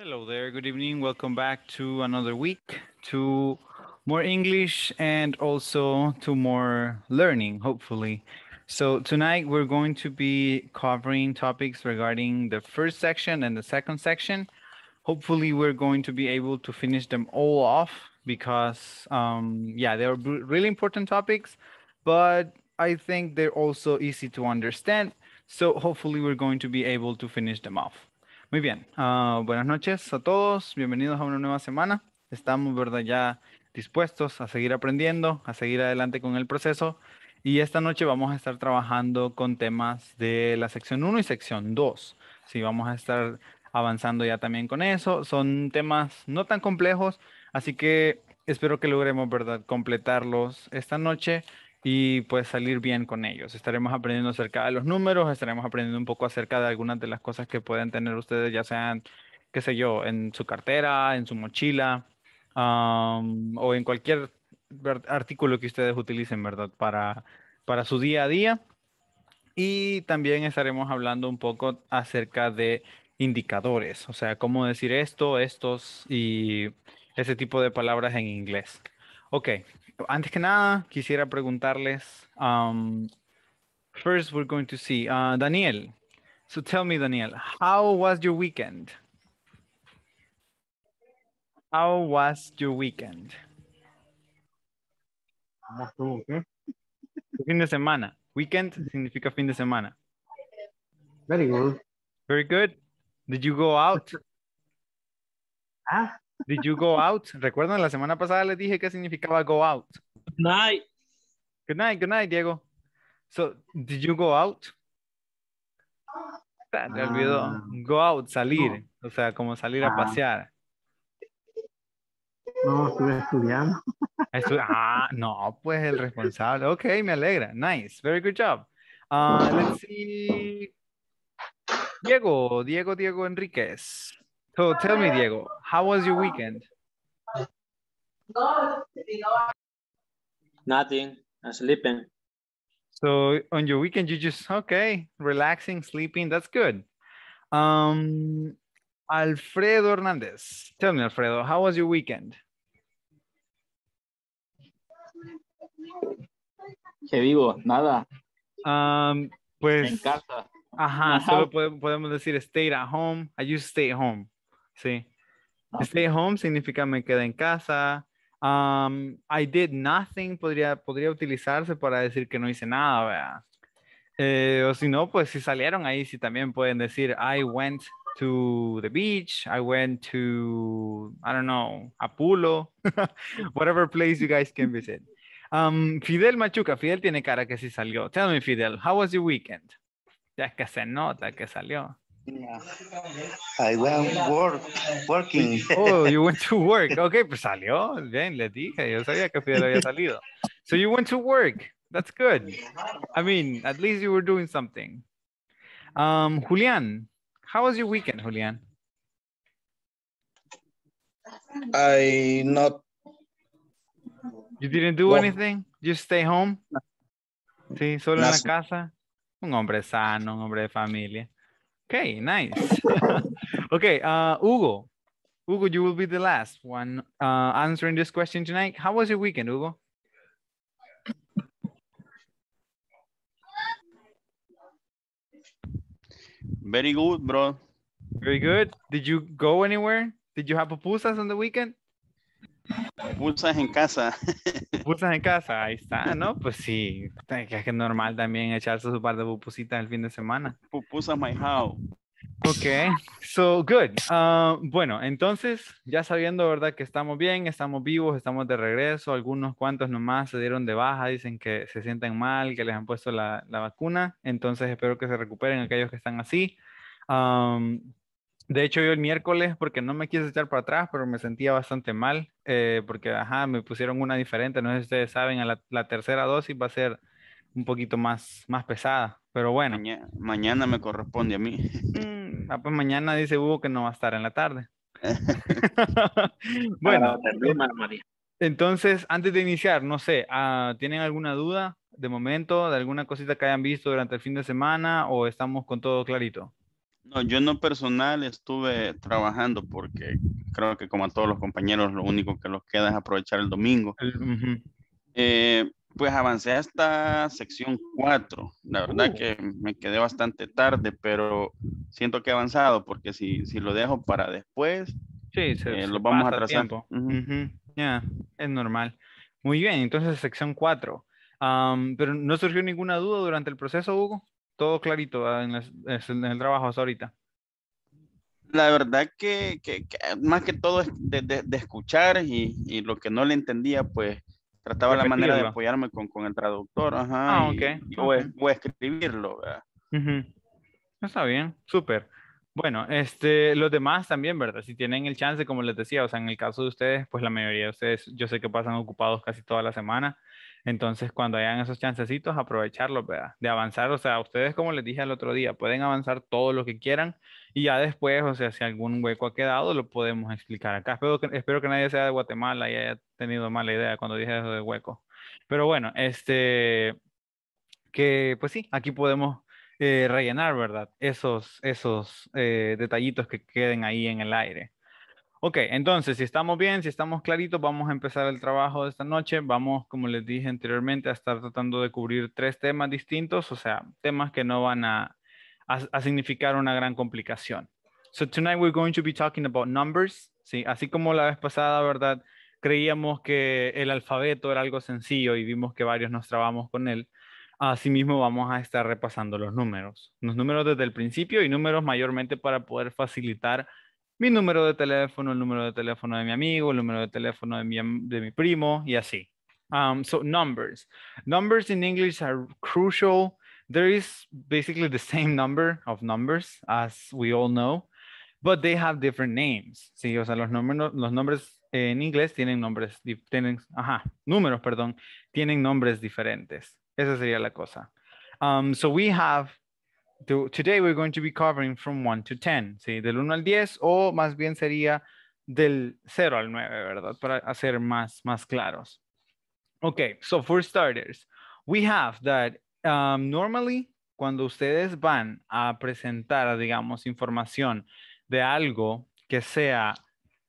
Hello there, good evening. Welcome back to another week, to more English and also to more learning, hopefully. So, tonight we're going to be covering topics regarding the first section and the second section. Hopefully, we're going to be able to finish them all off because, um, yeah, they are really important topics, but I think they're also easy to understand. So, hopefully, we're going to be able to finish them off. Muy bien, ah, buenas noches a todos, bienvenidos a una nueva semana. Estamos, ¿verdad? Ya dispuestos a seguir aprendiendo, a seguir adelante con el proceso. Y esta noche vamos a estar trabajando con temas de la sección 1 y sección 2. Sí, vamos a estar avanzando ya también con eso. Son temas no tan complejos, así que espero que logremos, ¿verdad?, completarlos esta noche y pues salir bien con ellos. Estaremos aprendiendo acerca de los números, estaremos aprendiendo un poco acerca de algunas de las cosas que pueden tener ustedes, ya sean, qué sé yo, en su cartera, en su mochila o en cualquier artículo que ustedes utilicen, ¿verdad? Para, para su día a día. Y también estaremos hablando un poco acerca de indicadores, o sea, cómo decir esto, estos y ese tipo de palabras en inglés. Ok, antes que nada, quisiera preguntarles. Um, first, we're going to see uh, Daniel. So tell me, Daniel, how was your weekend? How was your weekend? ¿Cómo Fin de semana. Weekend significa fin de semana. Very good. Very good. Did you go out? ¿Ah? Did you go out? ¿Recuerdan? La semana pasada les dije qué significaba go out. Good night. Good night, good night, Diego. So, did you go out? Te ah, olvidó. Ah. Go out, salir. O sea, como salir a pasear. No, estuve estudiando. ah, no, pues el responsable. Ok, me alegra. Nice. Very good job. Ah, let's see. Diego, Diego, Diego Enríquez. So tell me, Diego, how was your weekend? Nothing. I'm sleeping. So on your weekend, you just okay, relaxing, sleeping. That's good. Um, Alfredo Hernandez, tell me, Alfredo, how was your weekend? Que vivo, nada. Um, pues. En casa. Ajá, solo podemos decir stay at home. I used to stay at home. Sí. Stay pues. home significa me quedé en casa. Um, I did nothing podría, podría utilizarse para decir que no hice nada, eh, o si no, pues si salieron ahí, si también pueden decir I went to the beach, I went to, I don't know, Apulo, whatever place you guys can visit. Um, Fidel Machuca, Fidel tiene cara que sí salió. Tell me, Fidel, how was your weekend? Ya es que se nota que salió. I went work, working. Oh, you went to work. Ok, pues salió. Bien, les dije. Yo sabía que Fidel había salido. So you went to work. That's good. I mean, at least you were doing something. Um, Julian, how was your weekend, Julian? I not. You didn't do well, anything? You stay home? No. Sí, solo no. en la casa. Un hombre sano, un hombre de familia. Okay, nice. okay, uh, Hugo. Hugo, you will be the last one uh, answering this question tonight. How was your weekend, Hugo? Very good, bro. Very good. Did you go anywhere? Did you have pupusas on the weekend? Pulsas en casa. Pulsas en casa, ahí está, ¿no? Pues sí, es que es normal también echarse su par de pupusitas el fin de semana. Pupusas my house. Ok, so good. Ah, bueno, entonces, ya sabiendo, ¿verdad? Que estamos bien, estamos vivos, estamos de regreso. Algunos cuantos nomás se dieron de baja, dicen que se sienten mal, que les han puesto la, vacuna. Entonces, espero que se recuperen aquellos que están así. Ah, de hecho, yo el miércoles, porque no me quise echar para atrás, pero me sentía bastante mal, eh, porque ajá, me pusieron una diferente, no sé si ustedes saben, la, tercera dosis va a ser un poquito más, más pesada, pero bueno. mañana me corresponde a mí. Mm, ah, pues mañana dice Hugo que no va a estar en la tarde. bueno, ah, entonces, antes de iniciar, no sé, ah, ¿tienen alguna duda de momento, de alguna cosita que hayan visto durante el fin de semana o estamos con todo clarito? No, yo no personal estuve trabajando porque creo que como a todos los compañeros lo único que los queda es aprovechar el domingo. Eh, pues avancé hasta sección 4. La verdad uh. que me quedé bastante tarde, pero siento que he avanzado porque si, lo dejo para después, eh, lo vamos atrasando. Ya, es normal. Muy bien, entonces sección 4. pero no surgió ninguna duda durante el proceso, Hugo todo clarito ah, en, el trabajo hasta ahorita. La verdad que, más que todo es de, escuchar y, lo que no le entendía, pues trataba la manera de apoyarme con, el traductor. Ajá, ah, y o, escribirlo. Está bien, súper. Bueno, este, los demás también, ¿verdad? Si tienen el chance, como les decía, o sea, en el caso de ustedes, pues la mayoría de ustedes, yo sé que pasan ocupados casi toda la semana. Entonces, cuando hayan esos chancecitos, aprovecharlos, ¿verdad? De avanzar, o sea, ustedes, como les dije el otro día, pueden avanzar todo lo que quieran y ya después, o sea, si algún hueco ha quedado, lo podemos explicar acá. Espero que, espero que nadie sea de Guatemala y haya tenido mala idea cuando dije eso de hueco. Pero bueno, este, que pues sí, aquí podemos eh, rellenar, ¿verdad? Esos, esos eh, detallitos que queden ahí en el aire. Ok, entonces, si estamos bien, si estamos claritos, vamos a empezar el trabajo de esta noche. Vamos, como les dije anteriormente, a estar tratando de cubrir tres temas distintos, o sea, temas que no van a, a, significar una gran complicación. So tonight we're going to be talking about numbers, ¿sí? Así como la vez pasada, ¿verdad? Creíamos que el alfabeto era algo sencillo y vimos que varios nos trabamos con él. Asimismo, vamos a estar repasando los números. Los números desde el principio y números mayormente para poder facilitar mi número de teléfono, el número de teléfono de mi amigo, el número de teléfono de mi, de mi primo y así. Um, so numbers. Numbers in English are crucial. There is basically the same number of numbers as we all know, but they have different names. Sí, o sea, los, números en inglés tienen nombres, tienen, números, perdón, tienen nombres diferentes. Esa sería la cosa. Um, so we have to, today we're going to be covering from 1 to 10, Del 1 al 10 o más bien sería del 0 al 9, ¿verdad? Para hacer más, claros. Ok, so for starters, we have that um, normally cuando ustedes van a presentar, digamos, información de algo que sea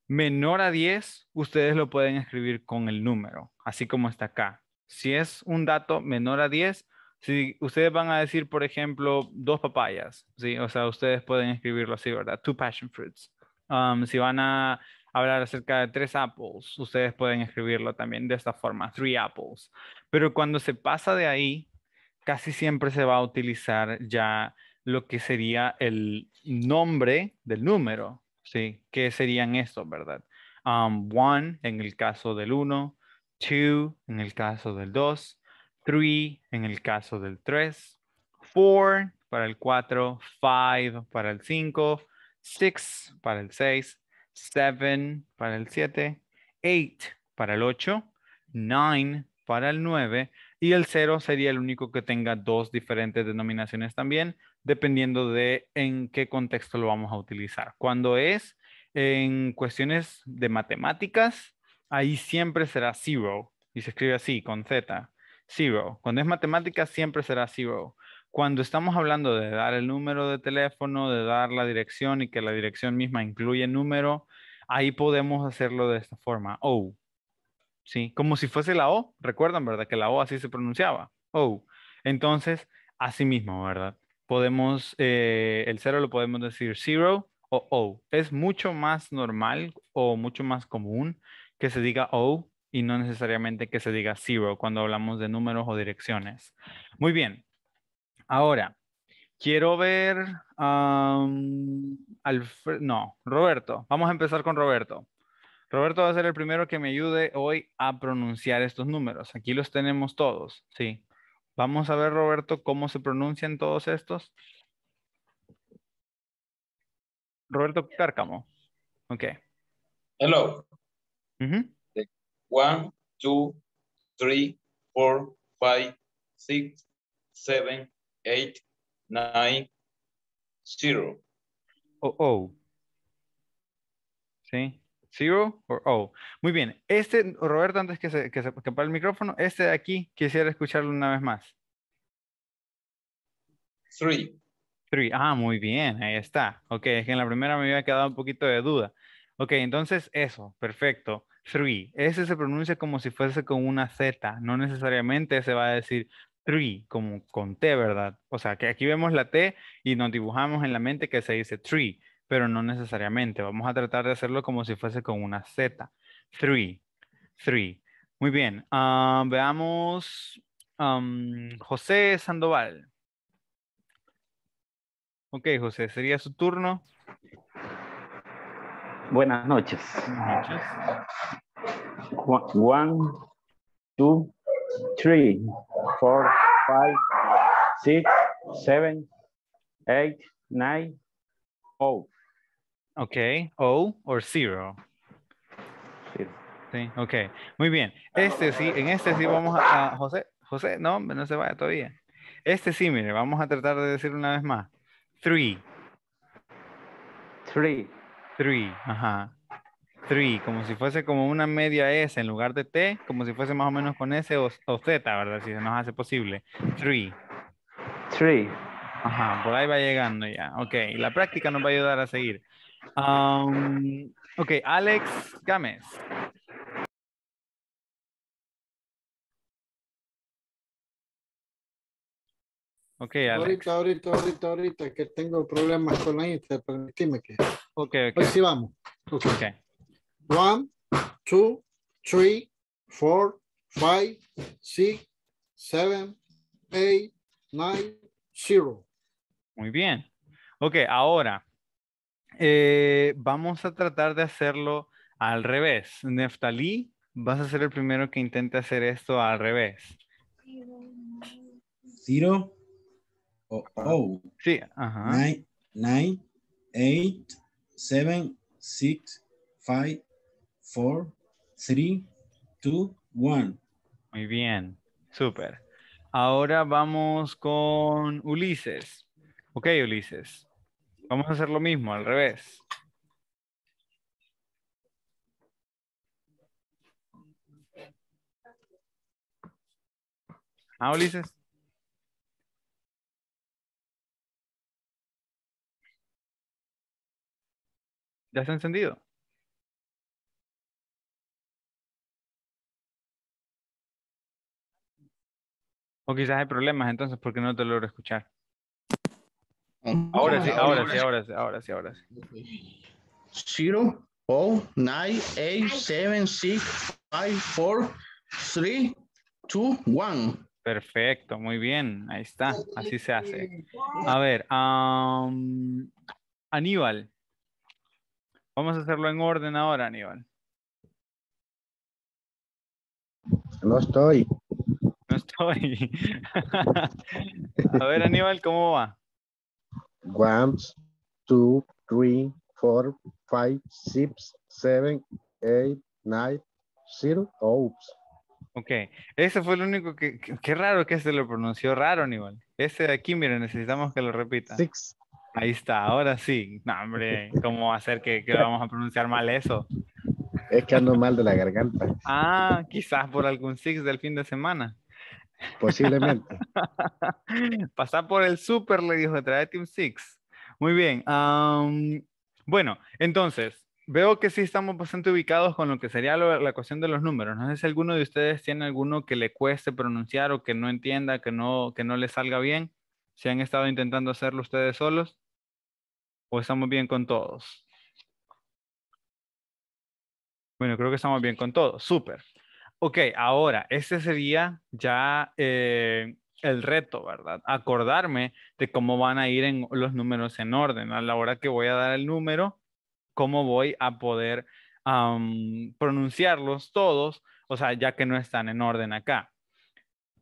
menor a 10, ustedes lo pueden escribir con el número, así como está acá. Si es un dato menor a 10, si ustedes van a decir, por ejemplo, dos papayas, ¿sí? O sea, ustedes pueden escribirlo así, ¿verdad? Two passion fruits. Um, si van a hablar acerca de tres apples, ustedes pueden escribirlo también de esta forma, three apples. Pero cuando se pasa de ahí, casi siempre se va a utilizar ya lo que sería el nombre del número, ¿sí? Que serían estos, ¿verdad? Um, one en el caso del uno, two en el caso del dos, 3 en el caso del 3, 4 para el 4, 5 para el 5, 6 para el 6, 7 para el 7, 8 para el 8, 9 para el 9 y el 0 sería el único que tenga dos diferentes denominaciones también, dependiendo de en qué contexto lo vamos a utilizar. Cuando es en cuestiones de matemáticas, ahí siempre será zero y se escribe así con Z zero. Cuando es matemática siempre será zero. Cuando estamos hablando de dar el número de teléfono, de dar la dirección y que la dirección misma incluye número, ahí podemos hacerlo de esta forma. O. ¿Sí? Como si fuese la O. Recuerdan, ¿verdad? Que la O así se pronunciaba. O. Entonces, así mismo, ¿verdad? Podemos, eh, el cero lo podemos decir zero o O. Es mucho más normal o mucho más común que se diga O y no necesariamente que se diga cero cuando hablamos de números o direcciones. Muy bien. Ahora, quiero ver al... no, Roberto. Vamos a empezar con Roberto. Roberto va a ser el primero que me ayude hoy a pronunciar estos números. Aquí los tenemos todos, sí. Vamos a ver, Roberto, cómo se pronuncian todos estos. Roberto Cárcamo. Ok. Hello. 1, 2, 3, 4, 5, 6, 7, 8, 9, 0. O, O. ¿Sí? 0 o oh. Muy bien. Este, Roberto, antes que se, que se que el micrófono, este de aquí quisiera escucharlo una vez más. 3 3 Ah, muy bien. Ahí está. Ok, es que en la primera me había quedado un poquito de duda. Ok, entonces eso. Perfecto three. Ese se pronuncia como si fuese con una Z, no necesariamente se va a decir three como con T, ¿verdad? O sea, que aquí vemos la T y nos dibujamos en la mente que se dice three, pero no necesariamente. Vamos a tratar de hacerlo como si fuese con una Z. Three, three. Muy bien, ah, veamos José Sandoval. Ok, José, sería su turno. Buenas noches. One, two, three, four, five, six, seven, eight, nine, oh. Okay, O or zero. Sí. ok. Muy bien. Este sí, en este sí vamos a, José, José, no, no se vaya todavía. Este sí, mire, vamos a tratar de decir una vez más. Three. Three. Three, ajá. Three, como si fuese como una media S en lugar de T, como si fuese más o menos con S o, Z, ¿verdad? Si se nos hace posible. Three. Three. Ajá, por ahí va llegando ya. Ok, la práctica nos va a ayudar a seguir. Um, ok, Alex Gámez. Ahorita, ahorita, ahorita, ahorita, que tengo problemas con la ahí, permíteme que... Ok, ok. Así vamos. Ok. 1, 2, 3, 4, 5, 6, 7, 8, 9, 0. Muy bien. Ok, ahora eh, vamos a tratar de hacerlo al revés. Neftali, vas a ser el primero que intente hacer esto al revés. Oh, ah, oh Sí, Nine, eight, seven, six, five, four, three, two, one. Muy bien, super. Ahora vamos con Ulises. Ok, Ulises. Vamos a hacer lo mismo, al revés. Ah, Ulises. está encendido o quizás hay problemas entonces porque no te logro escuchar ahora sí ahora sí ahora sí ahora sí ahora sí 0 9 8 7 6 5 4 3 2 1 perfecto muy bien ahí está así se hace a ver Aníbal Vamos a hacerlo en orden ahora, Aníbal. No estoy. No estoy. a ver, Aníbal, ¿cómo va? One, two, three, four, five, six, seven, eight, nine, zero, oops. Ok, ese fue el único que, qué raro que se este lo pronunció raro, Aníbal. Ese de aquí, miren, necesitamos que lo repita. Six, Ahí está, ahora sí. No, hombre, ¿cómo hacer a que, vamos a pronunciar mal eso? Es que ando mal de la garganta. Ah, quizás por algún six del fin de semana. Posiblemente. Pasar por el súper, le dijo, trae Team six. Muy bien. bueno, entonces, veo que sí estamos bastante ubicados con lo que sería la cuestión de los números. No sé si alguno de ustedes tiene alguno que le cueste pronunciar o que no entienda, que no, que no le salga bien. ¿Se han estado intentando hacerlo ustedes solos o estamos bien con todos. Bueno, creo que estamos bien con todos. Súper. Ok, ahora, este sería ya eh, el reto, ¿verdad? Acordarme de cómo van a ir en los números en orden. A la hora que voy a dar el número, cómo voy a poder pronunciarlos todos, o sea, ya que no están en orden acá.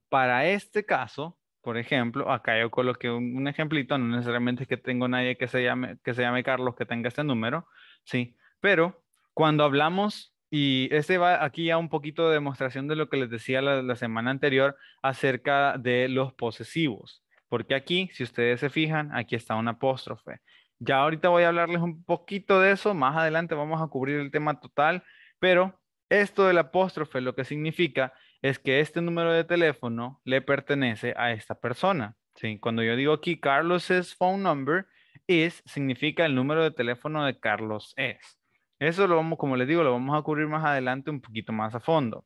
Para este caso, por ejemplo, acá yo coloqué un, ejemplito, no necesariamente es que tengo nadie que se llame, que se llame Carlos que tenga este número, sí, pero cuando hablamos, y este va aquí ya un poquito de demostración de lo que les decía la, la semana anterior acerca de los posesivos, porque aquí, si ustedes se fijan, aquí está un apóstrofe. Ya ahorita voy a hablarles un poquito de eso, más adelante vamos a cubrir el tema total, pero esto del apóstrofe lo que significa es que este número de teléfono le pertenece a esta persona. ¿sí? Cuando yo digo aquí Carlos's phone number is, significa el número de teléfono de Carlos es. Eso lo vamos, como les digo, lo vamos a cubrir más adelante un poquito más a fondo.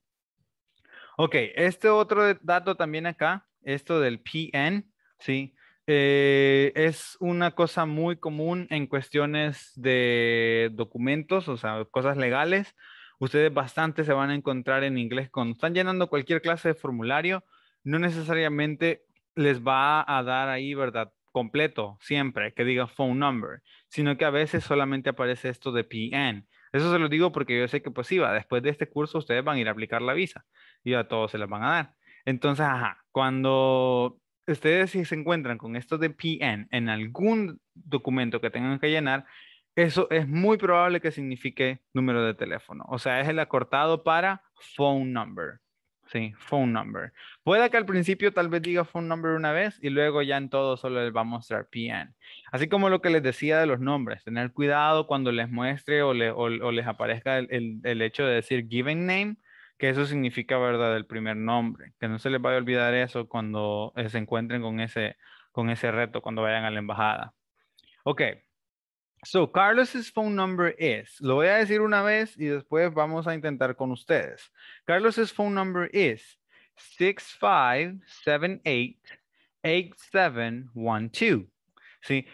Ok, este otro dato también acá, esto del PN, ¿sí? Eh, es una cosa muy común en cuestiones de documentos, o sea, cosas legales, ustedes bastante se van a encontrar en inglés cuando están llenando cualquier clase de formulario, no necesariamente les va a dar ahí, ¿verdad? Completo, siempre, que diga phone number, sino que a veces solamente aparece esto de PN. Eso se lo digo porque yo sé que pues iba, después de este curso ustedes van a ir a aplicar la visa y a todos se las van a dar. Entonces, ajá, cuando ustedes si se encuentran con esto de PN en algún documento que tengan que llenar, eso es muy probable que signifique número de teléfono. O sea, es el acortado para phone number. Sí, phone number. Puede que al principio tal vez diga phone number una vez y luego ya en todo solo les va a mostrar PN. Así como lo que les decía de los nombres, tener cuidado cuando les muestre o, les aparezca el, hecho de decir given name, que eso significa, ¿verdad?, el primer nombre. Que no se les vaya a olvidar eso cuando eh, se encuentren con ese, con ese reto, cuando vayan a la embajada. Ok, So, Carlos's phone number is, lo voy a decir una vez y después vamos a intentar con ustedes. Carlos's phone number is 65788712 ¿Sí?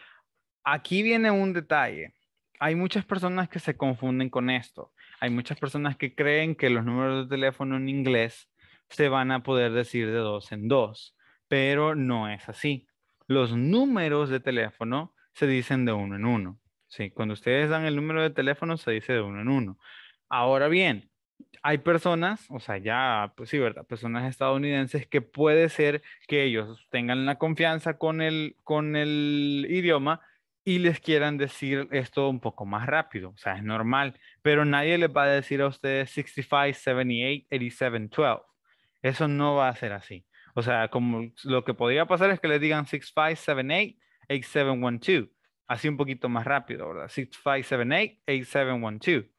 Aquí viene un detalle. Hay muchas personas que se confunden con esto. Hay muchas personas que creen que los números de teléfono en inglés se van a poder decir de dos en dos, pero no es así. Los números de teléfono se dicen de uno en uno. Sí, cuando ustedes dan el número de teléfono se dice de uno en uno. Ahora bien, hay personas, o sea, ya, pues sí, ¿verdad? Personas estadounidenses que puede ser que ellos tengan la confianza con el, con el idioma y les quieran decir esto un poco más rápido, o sea, es normal, pero nadie les va a decir a ustedes 65, Eso no va a ser así. O sea, como lo que podría pasar es que les digan 65788712 así un poquito más rápido, ¿verdad? 6578, 8712.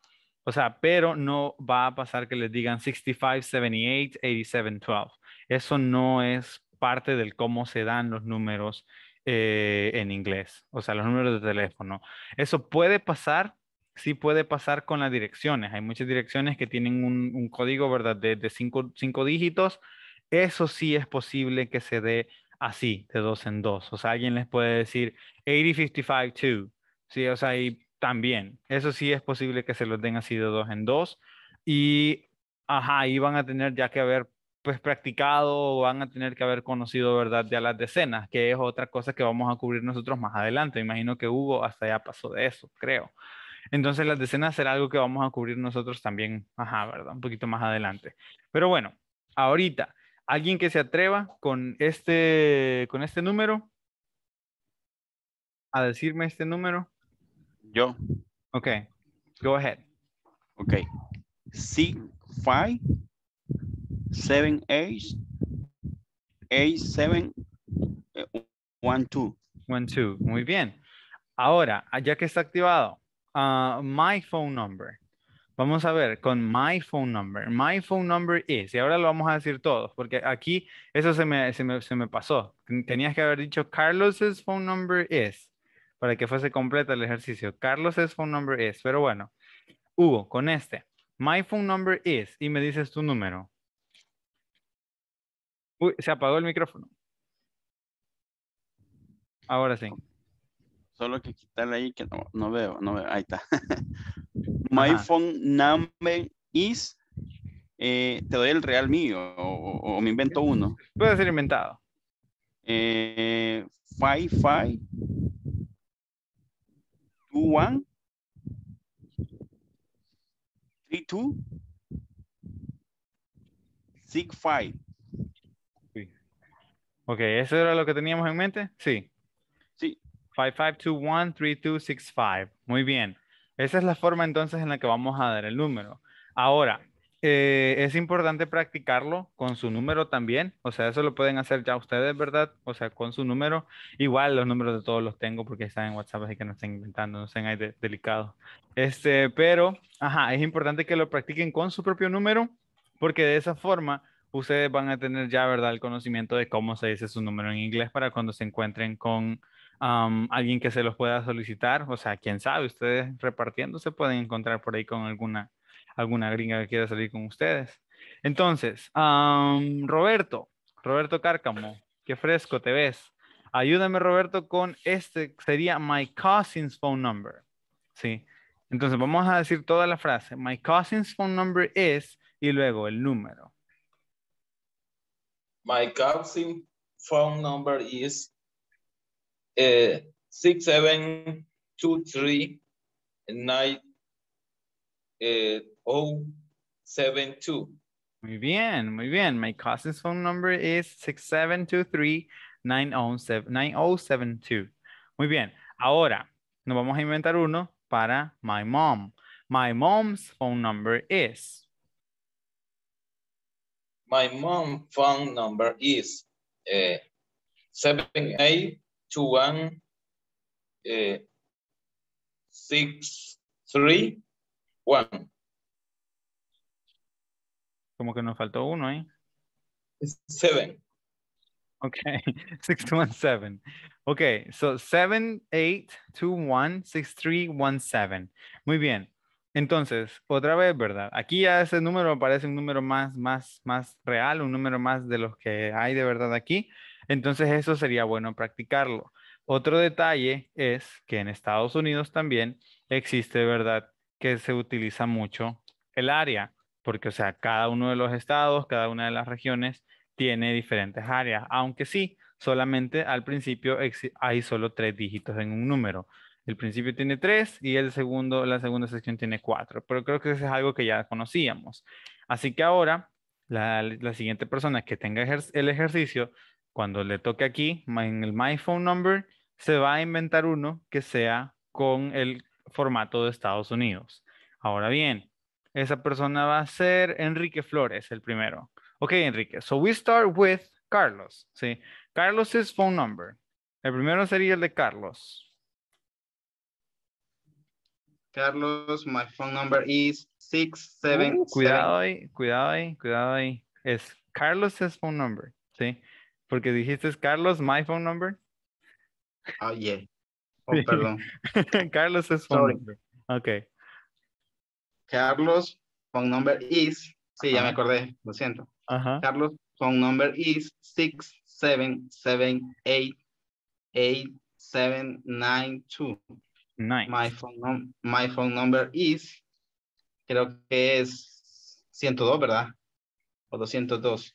O sea, pero no va a pasar que les digan 6578, 8712. Eso no es parte del cómo se dan los números eh, en inglés, o sea, los números de teléfono. Eso puede pasar, sí puede pasar con las direcciones. Hay muchas direcciones que tienen un, código, ¿verdad? De, cinco dígitos. Eso sí es posible que se dé así, de dos en dos. O sea, alguien les puede decir 80-55-2, ¿sí? O sea, y también, eso sí es posible que se lo den así de dos en dos. Y, ajá, y van a tener ya que haber pues practicado o van a tener que haber conocido, ¿verdad?, ya las decenas, que es otra cosa que vamos a cubrir nosotros más adelante. Imagino que Hugo hasta ya pasó de eso, creo. Entonces las decenas será algo que vamos a cubrir nosotros también, ajá, ¿verdad? Un poquito más adelante. Pero bueno, ahorita alguien que se atreva este, con este número a decirme este número yo ok go ahead ok si 5 7 a7 1 2 1 2 muy bien ahora ya que está activado ah, my phone number Vamos a ver con my phone number. My phone number is. Y ahora lo vamos a decir todos, porque aquí eso se me, se me, pasó. Tenías que haber dicho Carlos's phone number is, para que fuese completa el ejercicio. Carlos's phone number is. Pero bueno, Hugo, con este. My phone number is. Y me dices tu número. Uy, se apagó el micrófono. Ahora sí. Solo que quitarle ahí que no, no veo, no veo. Ahí está. my phone number is, eh, te doy el real mío o, o, me invento uno. Puede ser inventado. Eh, five, five, two, one, three, two, six, five. Ok, ¿eso era lo que teníamos en mente? Sí. Sí. 55213265. Muy bien. Esa es la forma entonces en la que vamos a dar el número. Ahora, eh, es importante practicarlo con su número también. O sea, eso lo pueden hacer ya ustedes, ¿verdad? O sea, con su número. Igual los números de todos los tengo porque están en WhatsApp, así que no estén inventando, no sean ahí delicados. Este, pero, ajá, es importante que lo practiquen con su propio número porque de esa forma ustedes van a tener ya, ¿verdad?, el conocimiento de cómo se dice su número en inglés para cuando se encuentren con alguien que se los pueda solicitar, o sea, quién sabe, ustedes repartiendo se pueden encontrar por ahí con alguna, alguna gringa que quiera salir con ustedes. Entonces, Roberto, Roberto Cárcamo, qué fresco te ves. Ayúdame, Roberto, con este, sería my cousin's phone number. Sí. Entonces, vamos a decir toda la frase. My cousin's phone number is, y luego el número. My cousin's phone number is uh, six seven two three nine uh, oh seven two. Muy bien, muy bien. My cousin's phone number is six seven two three nine oh seven nine oh seven two. Muy bien. Ahora nos vamos a inventar uno para my mom. My mom's phone number is. My mom's phone number is uh, seven eight 2, 1, 6, 3, 1. Como que nos faltó uno ahí. ¿eh? 7. one, seven. Okay, so seven. Muy bien. Entonces, otra vez, ¿verdad? Aquí ya ese número parece un número más, más, más real, un número más de los que hay de verdad aquí. Entonces eso sería bueno practicarlo. Otro detalle es que en Estados Unidos también existe, ¿verdad? Que se utiliza mucho el área, porque, o sea, cada uno de los estados, cada una de las regiones tiene diferentes áreas, aunque sí, solamente al principio hay solo tres dígitos en un número. El principio tiene tres y el segundo, la segunda sección tiene cuatro, pero creo que eso es algo que ya conocíamos. Así que ahora, la, siguiente persona que tenga el ejercicio cuando le toque aquí, en el My Phone Number, se va a inventar uno que sea con el formato de Estados Unidos. Ahora bien, esa persona va a ser Enrique Flores, el primero. Ok, Enrique, so we start with Carlos. ¿sí? Carlos phone number. El primero sería el de Carlos. Carlos, my phone number is 677. Uh, cuidado ahí, cuidado ahí, cuidado ahí. Es Carlos' phone number, ¿sí? Porque dijiste, Carlos, my phone number. Oh, yeah. Oh, perdón. Carlos es phone number. Ok. Carlos, phone number is. Sí, ya me acordé, lo siento. Carlos, phone number is 67788792. My phone, my phone number is, creo que es 102, ¿verdad? O 202.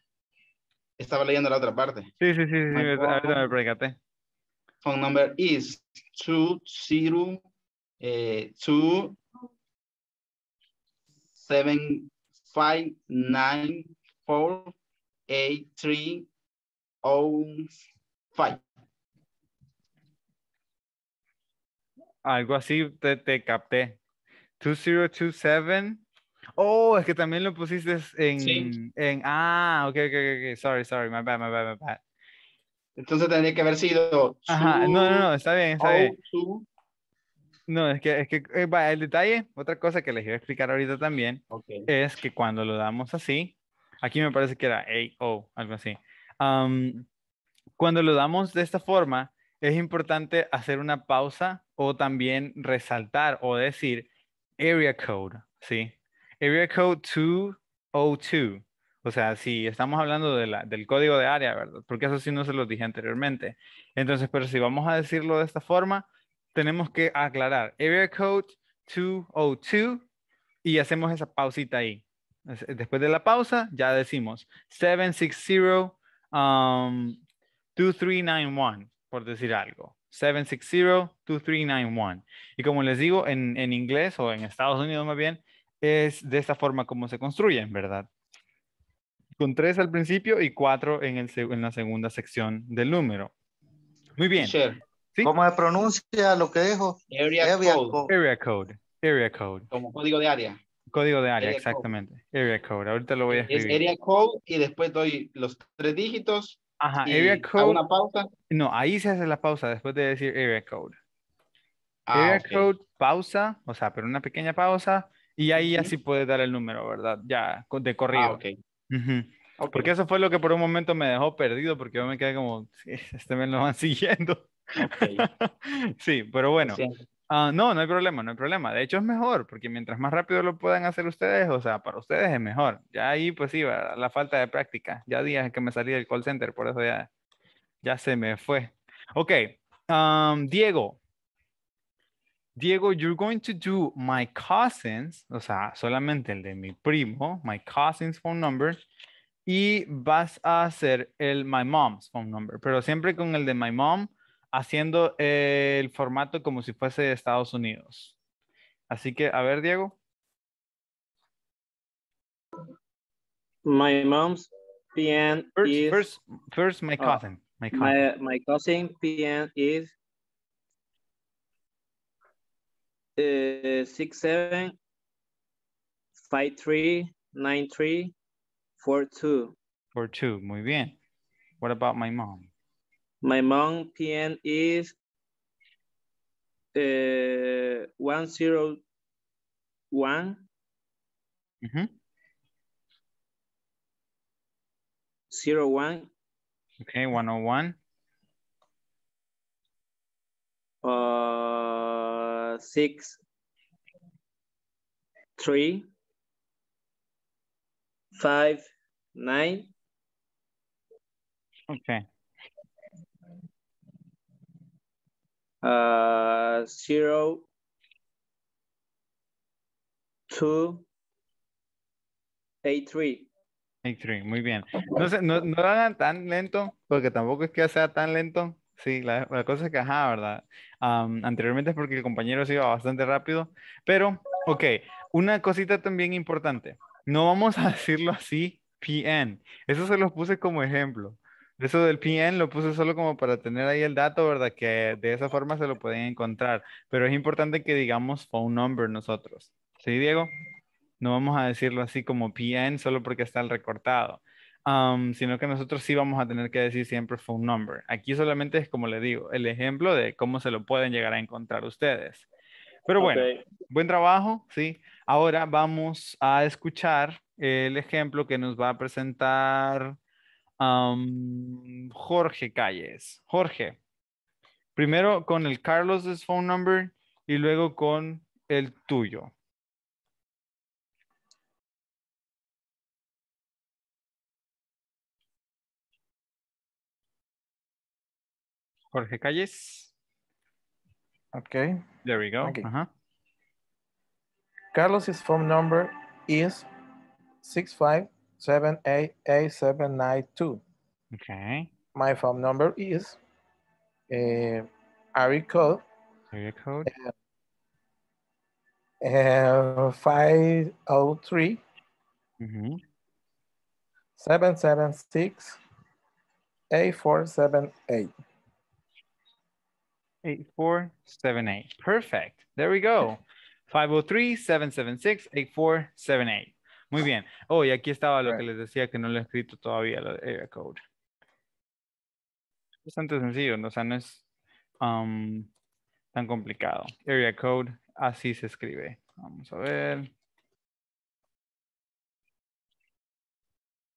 Estaba leyendo la otra parte. Sí, sí, sí, sí ahorita me percaté. Phone number is 20 eh, Algo así te, te capté. 2027 Oh, es que también lo pusiste en... en ah, ok, ok, ok, sorry, sorry, my bad, my bad, my bad. Entonces tendría que haber sido... Ajá, no, no, no, está bien, está oh, bien. No, es que, es que eh, el detalle, otra cosa que les iba a explicar ahorita también, es que cuando lo damos así, aquí me parece que era O, algo así. cuando lo damos de esta forma, es importante hacer una pausa o también resaltar o decir area code, ¿sí? Area Code 202. O sea, si estamos hablando del código de área, ¿verdad? Porque eso sí no se lo dije anteriormente. Entonces, pero si vamos a decirlo de esta forma, tenemos que aclarar Area Code 202 y hacemos esa pausita ahí. Después de la pausa, ya decimos 760 2391, um, por decir algo. 760-2391. Y como les digo, en, en, inglés o en Estados Unidos más bien, es de esta forma como se construyen, ¿verdad? Con tres al principio y cuatro en, el, en la segunda sección del número. Muy bien. ¿Cómo se pronuncia lo que dejo? Area, code. Area code. Area code. Como código de área. Código de área, exactamente. Area code. Ahorita lo voy a escribir. Es area code y después doy los tres dígitos. Ajá, area code. una pausa? No, ahí se hace la pausa después de decir area code. Ah, area code, pausa, o sea, pero una pequeña pausa y ahí sí puede dar el número, ¿verdad? Ya, de corrido. Ah, porque eso fue lo que por un momento me dejó perdido, porque yo me quedé como, este me lo van siguiendo. sí, pero bueno. Ah, no, no hay problema, no hay problema. De hecho es mejor, porque mientras más rápido lo puedan hacer ustedes, o sea, para ustedes es mejor. Ya ahí pues sí, la falta de práctica. Ya días que me salí del call center, por eso ya, ya se me fue. Ok, Diego, Diego, you're going to do my cousin's, o sea, solamente el de mi primo, my cousin's phone number, y vas a hacer el my mom's phone number, pero siempre con el de my mom, haciendo el formato como si fuese de Estados Unidos. Así que, a ver, Diego. My mom's PN first, First, oh, my cousin. my cousin. PN is uh, six seven five three nine three four two. Four two. Muy bien. What about my mom? My mom PN is uh, one zero one. Mm -hmm. Zero one. Okay, one oh one. Uh 6 3 5 9 okay 0 2 8 3 8 3 muy bien no se no dan tan lento porque tampoco es que sea tan lento Sí, la, cosa es que, ajá, ¿verdad? anteriormente es porque el compañero se iba bastante rápido, pero, ok, una cosita también importante. No vamos a decirlo así, PN. Eso se los puse como ejemplo. Eso del PN lo puse solo como para tener ahí el dato, ¿verdad? Que de esa forma se lo pueden encontrar. Pero es importante que digamos phone number nosotros. ¿Sí, Diego? No vamos a decirlo así como PN solo porque está el recortado sino que nosotros sí vamos a tener que decir siempre phone number. Aquí solamente es, como le digo, el ejemplo de cómo se lo pueden llegar a encontrar ustedes. Pero bueno, buen trabajo, ¿sí? Ahora vamos a escuchar el ejemplo que nos va a presentar Jorge Calles. Jorge, primero con el Carlos' phone number y luego con el tuyo. Jorge Calles. Okay. There we go. Okay. Uh -huh. Carlos's phone number is 657888792. Okay. My phone number is uh, area code. Area code. Uh, eh, uh, eh, 503 mm -hmm. 776 8478. 8478. Perfect. There we go. 503-776-8478. Muy bien. Oh, y aquí estaba lo que les decía que no lo he escrito todavía, lo area code. Bastante sencillo, ¿no? o sea, no es um, tan complicado. Area code, así se escribe. Vamos a ver.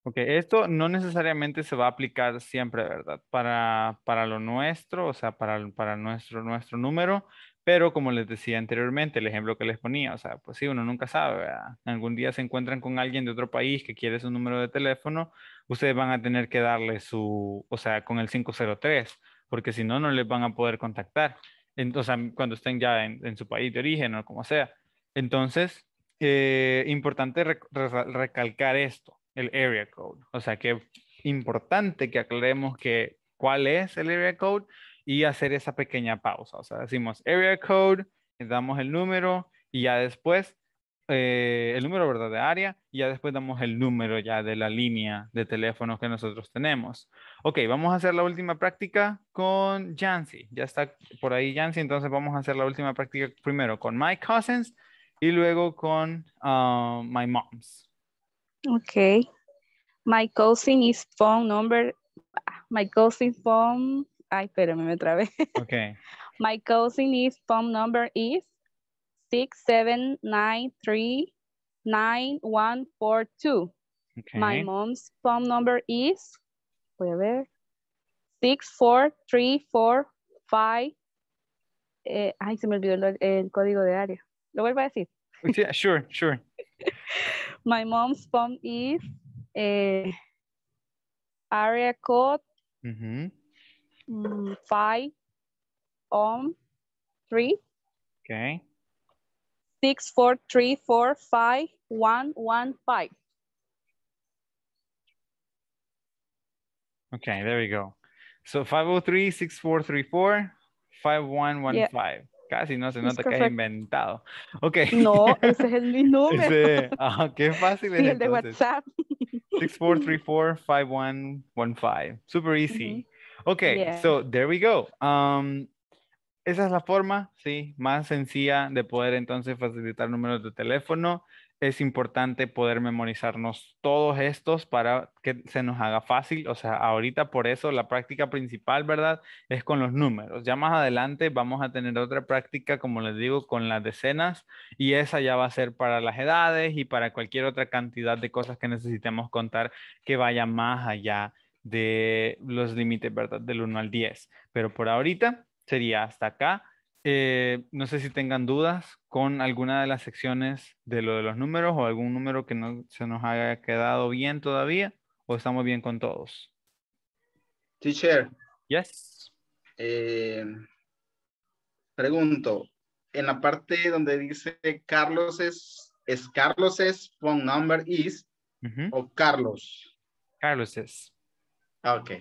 Ok, esto no necesariamente se va a aplicar siempre, ¿verdad? Para, lo nuestro, o sea, para, para nuestro, nuestro número, pero como les decía anteriormente, el ejemplo que les ponía, o sea, pues sí, uno nunca sabe, ¿verdad? Algún día se encuentran con alguien de otro país que quiere su número de teléfono, ustedes van a tener que darle su, o sea, con el 503, porque si no, no les van a poder contactar. Entonces, cuando estén ya en, su país de origen o como sea. Entonces, eh, importante recalcar esto el area code. O sea que es importante que aclaremos que cuál es el area code y hacer esa pequeña pausa. O sea, decimos area code, damos el número y ya después eh, el número ¿verdad? de área y ya después damos el número ya de la línea de teléfono que nosotros tenemos. Ok, vamos a hacer la última práctica con Jancy. Ya está por ahí Jancy, entonces vamos a hacer la última práctica primero con My Cousins y luego con ah, My Moms. Okay. My cousin is phone number. My cousin phone. Ay, espérame otra vez. Okay. My cousin is phone number is six seven nine three nine one four two. Okay. My mom's phone number is six four three four five. Eh, ay, se me olvidó el, el código de área. Lo vuelvo a decir. Yeah, sure, sure. My mom's phone is uh, area code mm-hmm. mm -hmm. five on um, three. Okay. Six four three four five one one five. Okay, there we go. So five oh three six four three four five one one five. Casi no se nota que ha inventado. Ok. No, ese es mi número. Ese, ah, qué fácil es. el entonces. de WhatsApp. 6434-5115. Super easy. okay Ok, so there we go. Um, esa es la forma, sí, más sencilla de poder entonces facilitar números de teléfono es importante poder memorizarnos todos estos para que se nos haga fácil. O sea, ahorita por eso la práctica principal, ¿verdad? Es con los números. Ya más adelante vamos a tener otra práctica, como les digo, con las decenas y esa ya va a ser para las edades y para cualquier otra cantidad de cosas que necesitemos contar que vaya más allá de los límites, ¿verdad? Del 1 al 10. Pero por ahorita sería hasta acá. Eh, no sé si tengan dudas con alguna de las secciones de lo de los números o algún número que no se nos haya quedado bien todavía o estamos bien con todos. Teacher. Yes. Eh, pregunto, en la parte donde dice Carlos es, es Carlos es phone number is o Carlos. Carlos es. Ah, ok.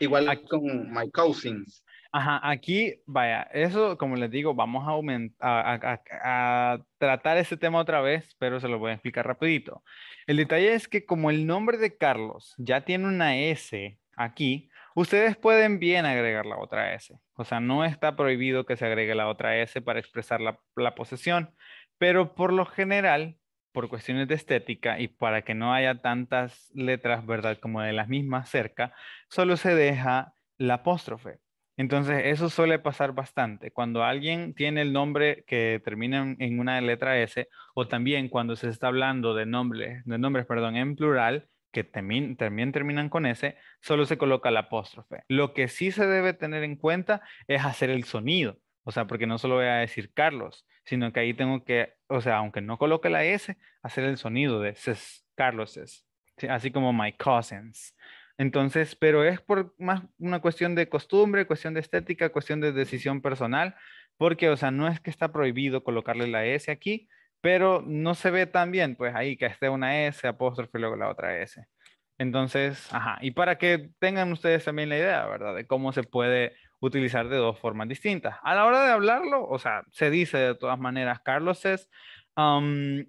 Igual con my cousins. Ajá, aquí, vaya, eso, como les digo, vamos a, a, tratar ese tema otra vez, pero se lo voy a explicar rapidito. El detalle es que como el nombre de Carlos ya tiene una S aquí, ustedes pueden bien agregar la otra S. O sea, no está prohibido que se agregue la otra S para expresar la, posesión, pero por lo general, por cuestiones de estética y para que no haya tantas letras, ¿verdad? Como de las mismas cerca, solo se deja la apóstrofe entonces, eso suele pasar bastante. Cuando alguien tiene el nombre que termina en una letra S, o también cuando se está hablando de nombres, de nombres, perdón, en plural, que también, terminan con S, solo se coloca la apóstrofe. Lo que sí se debe tener en cuenta es hacer el sonido. O sea, porque no solo voy a decir Carlos, sino que ahí tengo que, o sea, aunque no coloque la S, hacer el sonido de Carlos es. Así como my cousins. Entonces, pero es por más una cuestión de costumbre, cuestión de estética, cuestión de decisión personal, porque, o sea, no es que está prohibido colocarle la S aquí, pero no se ve tan bien, pues ahí que esté una S, apóstrofe, luego la otra S. Entonces, ajá, y para que tengan ustedes también la idea, ¿verdad? De cómo se puede utilizar de dos formas distintas. A la hora de hablarlo, o sea, se dice de todas maneras, Carlos es,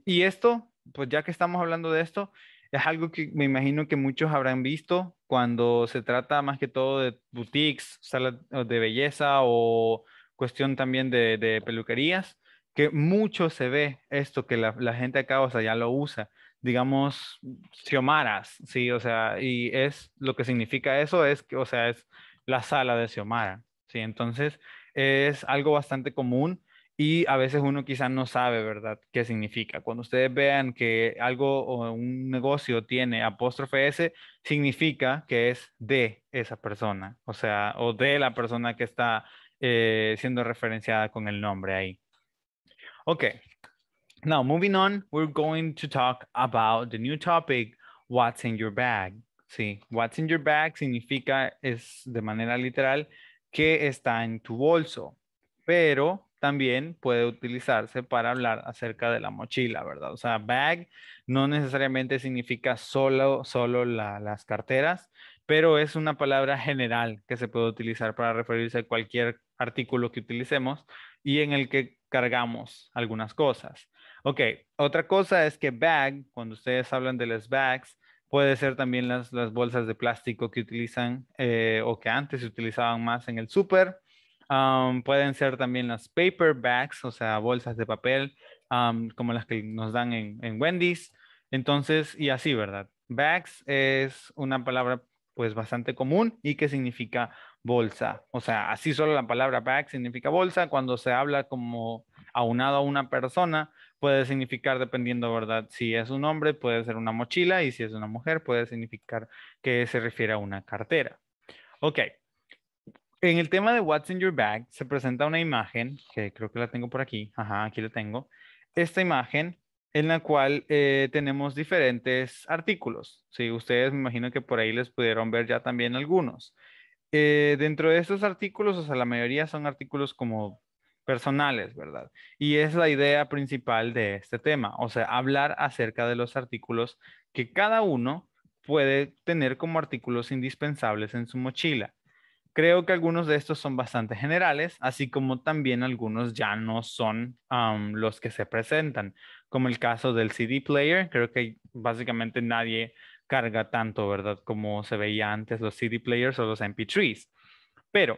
y esto, pues ya que estamos hablando de esto, es algo que me imagino que muchos habrán visto cuando se trata más que todo de boutiques, salas de belleza o cuestión también de, peluquerías, que mucho se ve esto, que la, gente acá, o sea, ya lo usa, digamos, Xiomaras, ¿sí? O sea, y es lo que significa eso, es que, o sea, es la sala de Xiomara, ¿sí? Entonces, es algo bastante común y a veces uno quizás no sabe, ¿verdad?, qué significa. Cuando ustedes vean que algo o un negocio tiene apóstrofe S, significa que es de esa persona, o sea, o de la persona que está eh, siendo referenciada con el nombre ahí. Ok. Now, moving on, we're going to talk about the new topic, what's in your bag. Sí, what's in your bag significa, es de manera literal, qué está en tu bolso. Pero también puede utilizarse para hablar acerca de la mochila, ¿verdad? O sea, bag no necesariamente significa solo, solo las carteras, pero es una palabra general que se puede utilizar para referirse a cualquier artículo que utilicemos y en el que cargamos algunas cosas. Ok, otra cosa es que bag, cuando ustedes hablan de las bags, puede ser también las, bolsas de plástico que utilizan eh, o que antes se utilizaban más en el súper pueden ser también las paperbacks, o sea, bolsas de papel, como las que nos dan en, en, Wendy's. Entonces, y así, ¿verdad? Bags es una palabra pues bastante común y que significa bolsa. O sea, así solo la palabra bag significa bolsa. Cuando se habla como aunado a una persona, puede significar, dependiendo, ¿verdad? Si es un hombre, puede ser una mochila y si es una mujer, puede significar que se refiere a una cartera. Ok, en el tema de What's in Your Bag se presenta una imagen, que creo que la tengo por aquí, ajá, aquí la tengo, esta imagen en la cual eh, tenemos diferentes artículos. Si ustedes me imagino que por ahí les pudieron ver ya también algunos. Eh, dentro de estos artículos, o sea, la mayoría son artículos como personales, ¿verdad? Y es la idea principal de este tema, o sea, hablar acerca de los artículos que cada uno puede tener como artículos indispensables en su mochila. Creo que algunos de estos son bastante generales, así como también algunos ya no son los que se presentan, como el caso del CD player. Creo que básicamente nadie carga tanto, ¿verdad? Como se veía antes los CD players o los MP3s. Pero,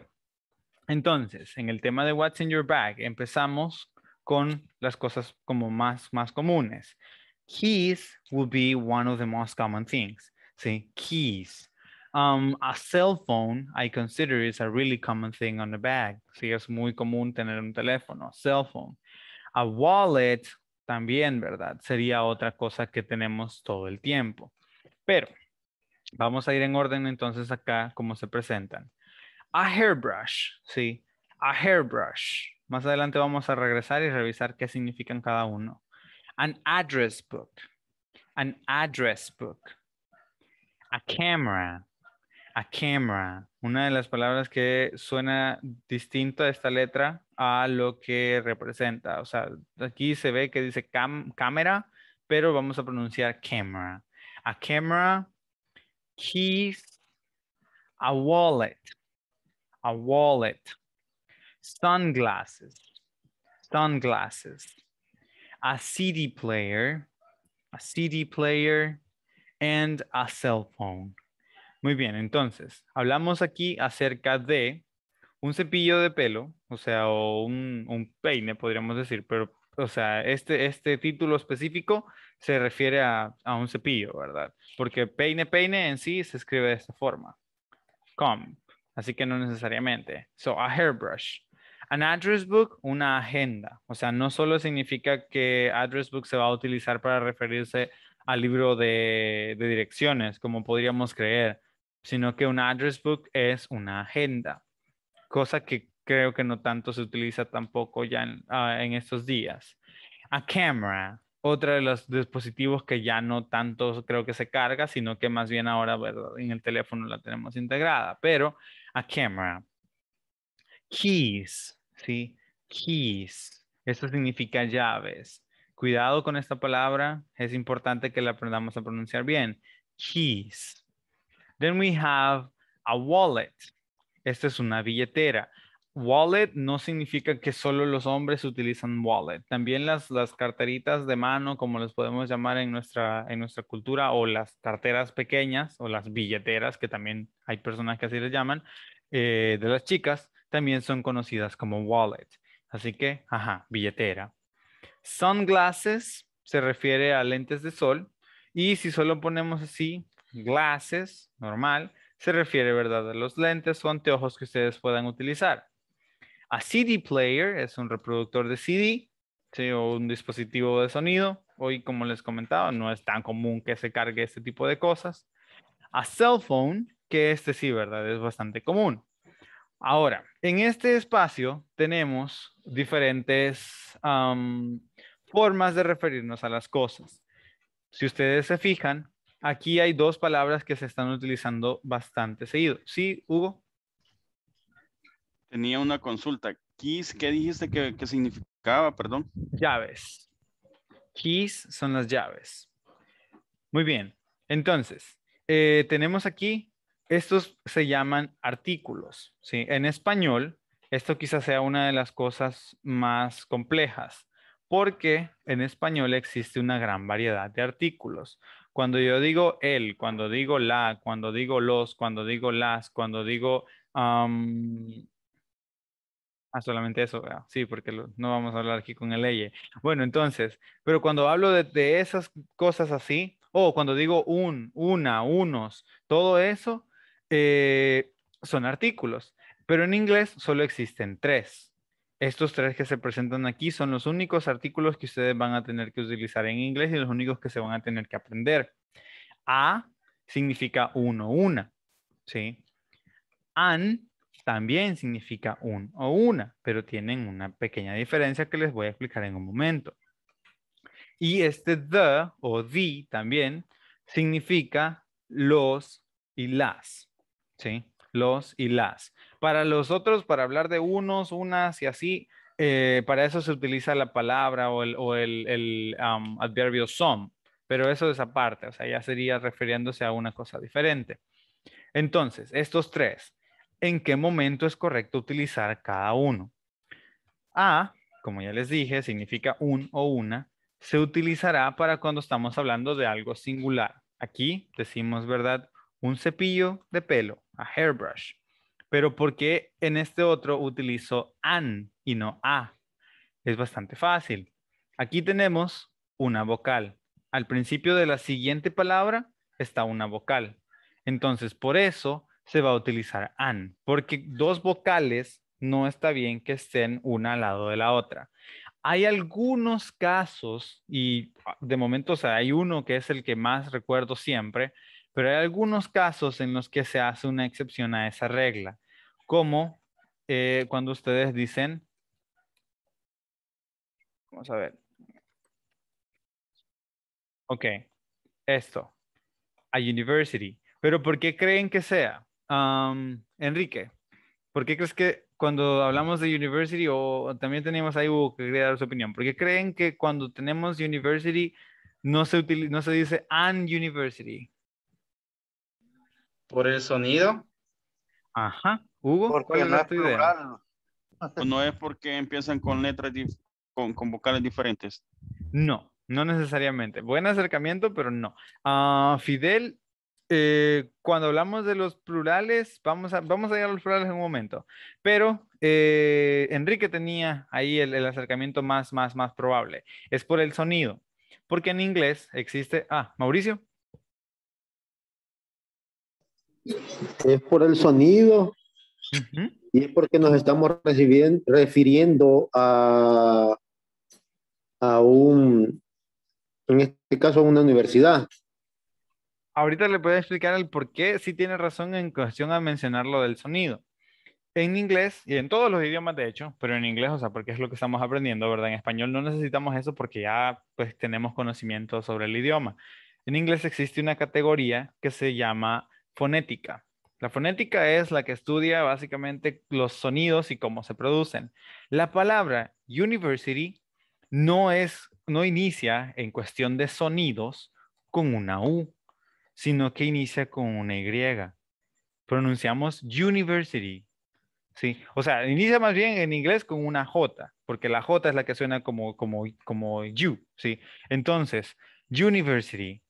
entonces, en el tema de What's in Your Bag, empezamos con las cosas como más, más comunes. Keys will be one of the most common things. ¿sí? Keys. Um, a cell phone, I consider is a really common thing on the bag. Sí, es muy común tener un teléfono, cell phone. A wallet también, ¿verdad? Sería otra cosa que tenemos todo el tiempo. Pero vamos a ir en orden entonces acá como se presentan. A hairbrush, sí, a hairbrush. Más adelante vamos a regresar y revisar qué significan cada uno. An address book, an address book. A camera, a camera, una de las palabras que suena distinta esta letra a lo que representa. O sea, aquí se ve que dice cámara, pero vamos a pronunciar camera. A camera, keys, a wallet, a wallet, sunglasses, sunglasses, a CD player, a CD player, and a cell phone. Muy bien, entonces, hablamos aquí acerca de un cepillo de pelo, o sea, o un, peine, podríamos decir, pero, o sea, este, este título específico se refiere a, un cepillo, ¿verdad? Porque peine, peine en sí se escribe de esta forma. com Así que no necesariamente. So, a hairbrush. An address book, una agenda. O sea, no solo significa que address book se va a utilizar para referirse al libro de, de direcciones, como podríamos creer, sino que un address book es una agenda, cosa que creo que no tanto se utiliza tampoco ya en, ah, estos días. A camera, otro de los dispositivos que ya no tanto creo que se carga, sino que más bien ahora en el teléfono la tenemos integrada, pero a camera. Keys, ¿sí? Keys. eso significa llaves. Cuidado con esta palabra, es importante que la aprendamos a pronunciar bien. Keys. Then we have a wallet. Esta es una billetera. Wallet no significa que solo los hombres utilizan wallet. También las, carteritas de mano, como las podemos llamar en nuestra, en nuestra cultura, o las carteras pequeñas, o las billeteras, que también hay personas que así les llaman, eh, de las chicas, también son conocidas como wallet. Así que, ajá, billetera. Sunglasses se refiere a lentes de sol. Y si solo ponemos así, glasses, normal, se refiere, ¿verdad?, a los lentes o anteojos que ustedes puedan utilizar. A CD player es un reproductor de CD, o un dispositivo de sonido. Hoy, como les comentaba, no es tan común que se cargue este tipo de cosas. A cell phone, que este sí, ¿verdad?, es bastante común. Ahora, en este espacio tenemos diferentes formas de referirnos a las cosas. Si ustedes se fijan, Aquí hay dos palabras que se están utilizando bastante seguido. Sí, Hugo. Tenía una consulta. Keys, ¿qué dijiste que, significaba? Perdón. Llaves. Keys son las llaves. Muy bien. Entonces, eh, tenemos aquí, estos se llaman artículos. ¿sí? En español, esto quizás sea una de las cosas más complejas, porque en español existe una gran variedad de artículos. Cuando yo digo él, cuando digo la, cuando digo los, cuando digo las, cuando digo... ah, solamente eso, sí, porque no vamos a hablar aquí con el ley. Bueno, entonces, pero cuando hablo de, esas cosas así, o cuando digo un, una, unos, todo eso, eh, son artículos. Pero en inglés solo existen tres. Estos tres que se presentan aquí son los únicos artículos que ustedes van a tener que utilizar en inglés y los únicos que se van a tener que aprender. A significa uno, una, ¿sí? An también significa un o una, pero tienen una pequeña diferencia que les voy a explicar en un momento. Y este the o the también significa los y las, ¿sí? Los y las. Para los otros, para hablar de unos, unas y así, eh, para eso se utiliza la palabra o el, adverbio some, pero eso es aparte, o sea, ya sería refiriéndose a una cosa diferente. Entonces, estos tres, ¿en qué momento es correcto utilizar cada uno? A, como ya les dije, significa un o una, se utilizará para cuando estamos hablando de algo singular. Aquí decimos, ¿verdad? Un cepillo de pelo, a hairbrush. Pero ¿por qué en este otro utilizo an y no a? Es bastante fácil. Aquí tenemos una vocal. Al principio de la siguiente palabra está una vocal. Entonces, por eso se va a utilizar an, porque dos vocales no está bien que estén una al lado de la otra. Hay algunos casos, y de momento sea, hay uno que es el que más recuerdo siempre, pero hay algunos casos en los que se hace una excepción a esa regla como eh, cuando ustedes dicen, vamos a ver, ok, esto, a university, pero ¿por qué creen que sea? Enrique, ¿por qué crees que cuando hablamos de university o también tenemos ahí Hugo que quería dar su opinión? ¿Por qué creen que cuando tenemos university no se, utiliza, no se dice an university? Por el sonido. Ajá. Hugo, no es porque empiezan con letras, con, vocales diferentes. No, no necesariamente. Buen acercamiento, pero no. Ah, Fidel, eh, cuando hablamos de los plurales, vamos a, vamos a llegar a los plurales en un momento, pero eh, Enrique tenía ahí el, el, acercamiento más, más, más probable. Es por el sonido, porque en inglés existe... Ah, Mauricio. Es por el sonido y es porque nos estamos refiriendo a, a un, en este caso, a una universidad. Ahorita le puedo explicar el por qué sí tiene razón en cuestión a mencionar lo del sonido. En inglés, y en todos los idiomas de hecho, pero en inglés, o sea, porque es lo que estamos aprendiendo, ¿verdad? En español no necesitamos eso porque ya pues tenemos conocimiento sobre el idioma. En inglés existe una categoría que se llama fonética. La fonética es la que estudia básicamente los sonidos y cómo se producen. La palabra university no es no inicia en cuestión de sonidos con una u, sino que inicia con una y. Pronunciamos university. Sí, o sea, inicia más bien en inglés con una j, porque la j es la que suena como como como ¿sí? Entonces, university.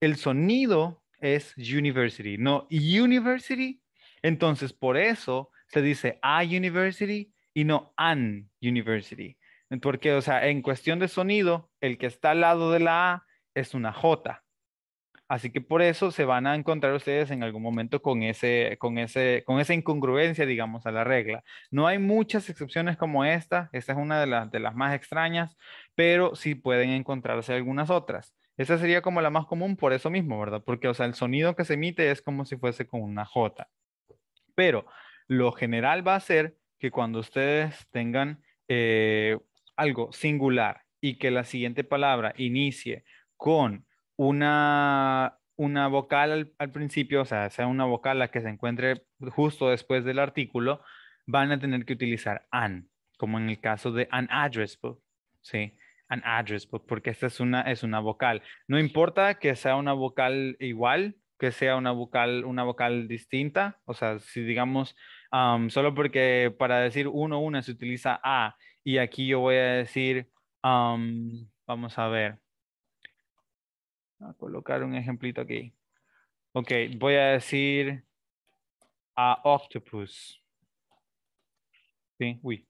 El sonido es university, no university. Entonces, por eso se dice a university y no an university. Porque, o sea, en cuestión de sonido, el que está al lado de la A es una J. Así que por eso se van a encontrar ustedes en algún momento con, ese, con, ese, con esa incongruencia, digamos, a la regla. No hay muchas excepciones como esta, esta es una de las, de las más extrañas, pero sí pueden encontrarse algunas otras. Esa sería como la más común por eso mismo, ¿verdad? Porque, o sea, el sonido que se emite es como si fuese con una J. Pero lo general va a ser que cuando ustedes tengan eh, algo singular y que la siguiente palabra inicie con una, una vocal al, principio, o sea, sea una vocal la que se encuentre justo después del artículo, van a tener que utilizar an, como en el caso de an address book, ¿sí? an address book, porque esta es una, es una vocal. No importa que sea una vocal igual, que sea una vocal, una vocal distinta, o sea, si digamos, solo porque para decir uno, una se utiliza A, y aquí yo voy a decir, vamos a ver, a colocar un ejemplito aquí. Ok, voy a decir a octopus. Sí, uy,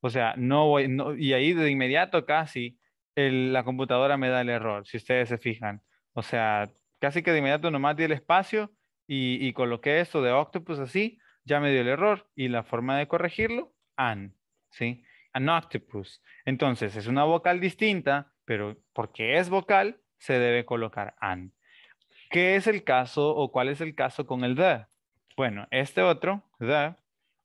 o sea, no voy, y ahí de inmediato casi la computadora me da el error, si ustedes se fijan. O sea, casi que de inmediato nomás di el espacio y, y coloqué esto de octopus así, ya me dio el error y la forma de corregirlo, an, ¿sí? An octopus. Entonces, es una vocal distinta, pero porque es vocal, se debe colocar an. ¿Qué es el caso o cuál es el caso con el the? Bueno, este otro, the,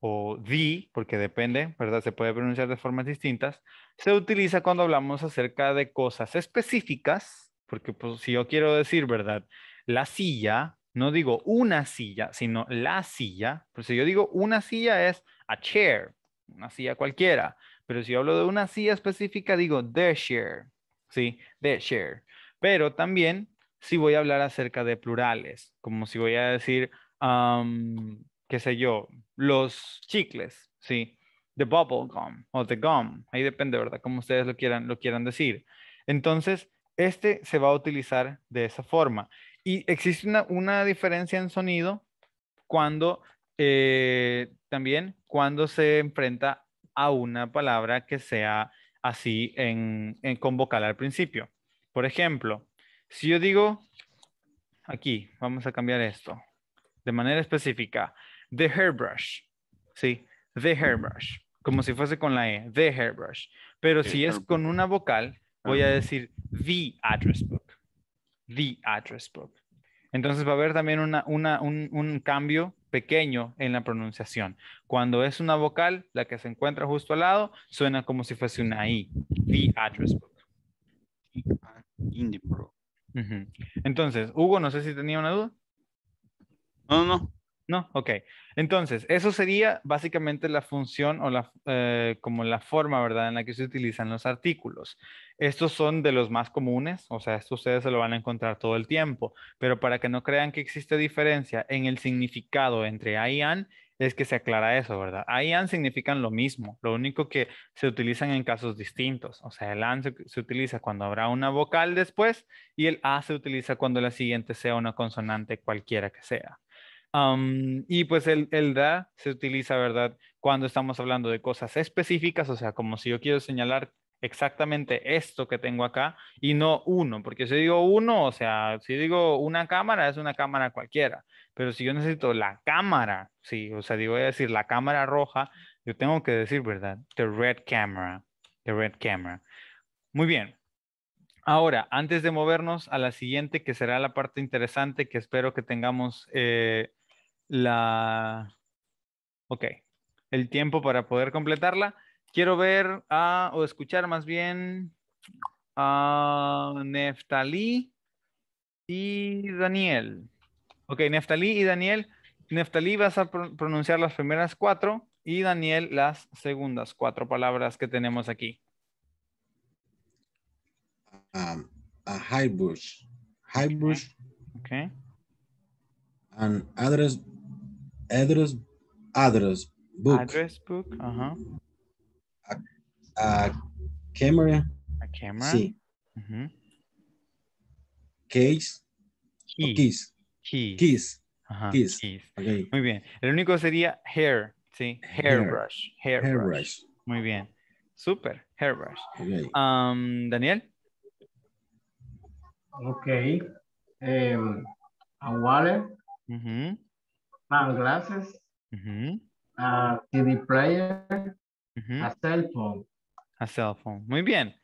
o di, porque depende, ¿verdad? Se puede pronunciar de formas distintas, se utiliza cuando hablamos acerca de cosas específicas, porque pues, si yo quiero decir, ¿verdad? La silla, no digo una silla, sino la silla, Pues si yo digo una silla es a chair, una silla cualquiera, pero si yo hablo de una silla específica, digo the chair, ¿sí? The chair. Pero también si voy a hablar acerca de plurales, como si voy a decir qué sé yo, los chicles, ¿sí? The bubble gum o the gum, ahí depende, ¿verdad? Como ustedes lo quieran, lo quieran decir. Entonces, este se va a utilizar de esa forma. Y existe una, una diferencia en sonido cuando eh, también cuando se enfrenta a una palabra que sea así en, en con vocal al principio. Por ejemplo, si yo digo aquí, vamos a cambiar esto de manera específica. The Hairbrush, ¿sí? The Hairbrush, como si fuese con la E, The Hairbrush. Pero si es con una vocal, voy a decir The Address Book, The Address Book. Entonces va a haber también un, cambio pequeño en la pronunciación. Cuando es una vocal, la que se encuentra justo al lado, suena como si fuese una I. The address book. In the Entonces, Hugo, no sé si tenía una duda. No, no, no, ok. Entonces, eso sería básicamente la función o la, eh, como la forma, ¿verdad?, en la que se utilizan los artículos. Estos son de los más comunes, o sea, esto ustedes se lo van a encontrar todo el tiempo, pero para que no crean que existe diferencia en el significado entre y and, es que se aclara eso, ¿verdad? y and significan lo mismo, lo único que se utilizan en casos distintos. O sea, el and se utiliza cuando habrá una vocal después y el a se utiliza cuando la siguiente sea una consonante cualquiera que sea y pues el, el da se utiliza, ¿verdad? Cuando estamos hablando de cosas específicas, o sea, como si yo quiero señalar exactamente esto que tengo acá y no uno, porque si digo uno, o sea, si digo una cámara, es una cámara cualquiera, pero si yo necesito la cámara, sí, o sea, digo, voy a decir la cámara roja, yo tengo que decir, ¿verdad? The red camera, the red camera. Muy bien. Ahora, antes de movernos a la siguiente, que será la parte interesante que espero que tengamos eh, la... Ok, el tiempo para poder completarla. Quiero ver a, o escuchar más bien a Neftalí y Daniel. Ok, Neftalí y Daniel. Neftalí vas a pronunciar las primeras cuatro y Daniel las segundas cuatro palabras que tenemos aquí. a ah, ah, high bush. Okay an address address address book. Address book, Uh -huh. a, camera. A camera. Sí. Uh -huh. Case. Key. Keys. Keys. keys. Okay. Muy bien. El único sería hair, sí. Hairbrush. Hair. Hairbrush. Hair Muy bien. Super. Hairbrush. Okay. Um, Daniel. okay Um, a mhm, glasses, a TV player, a cell A cell Muy bien.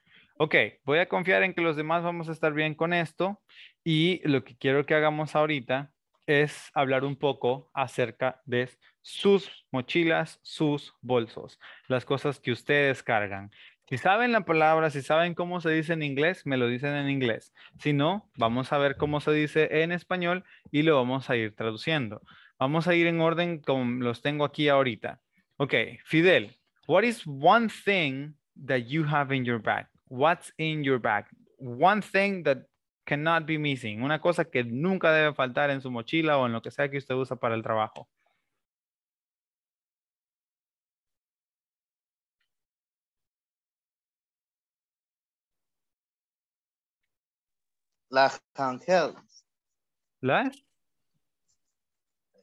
Ok, voy a confiar en que los demás vamos a estar bien con esto y lo que quiero que hagamos ahorita es hablar un poco acerca de sus mochilas, sus bolsos, las cosas que ustedes cargan, si saben la palabra, si saben cómo se dice en inglés, me lo dicen en inglés. Si no, vamos a ver cómo se dice en español y lo vamos a ir traduciendo. Vamos a ir en orden como los tengo aquí ahorita. Ok, Fidel, what is one thing that you have in your bag? What's in your bag? One thing that cannot be missing. Una cosa que nunca debe faltar en su mochila o en lo que sea que usted usa para el trabajo. la ¿Las?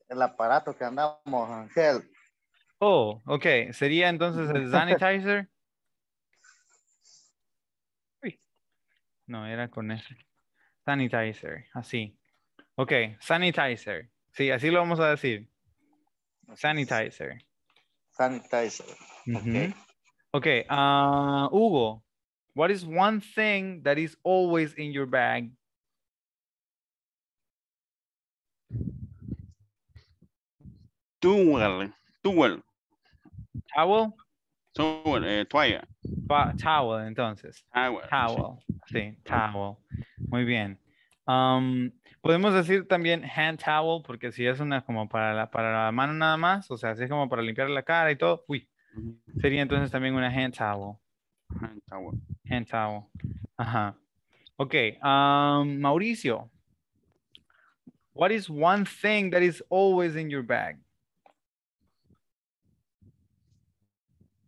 El aparato que andamos, Angel Oh, ok. ¿Sería entonces el sanitizer? No, era con ese. Sanitizer, así. Ok, sanitizer. Sí, así lo vamos a decir. Sanitizer. Sanitizer. ok. Ah, Hugo, what is one thing that is always in your bag Towel. Towel. Towel. Towel, eh, toalla. towel, entonces. Towel. Sí, towel. Muy bien. Um, podemos decir también hand towel, porque si es una como para la, para la mano nada más, o sea, si es como para limpiar la cara y todo, uy, sería entonces también una hand towel. Hand towel. Hand towel. Ajá. Ok, um, Mauricio, What is one thing that is always in your bag?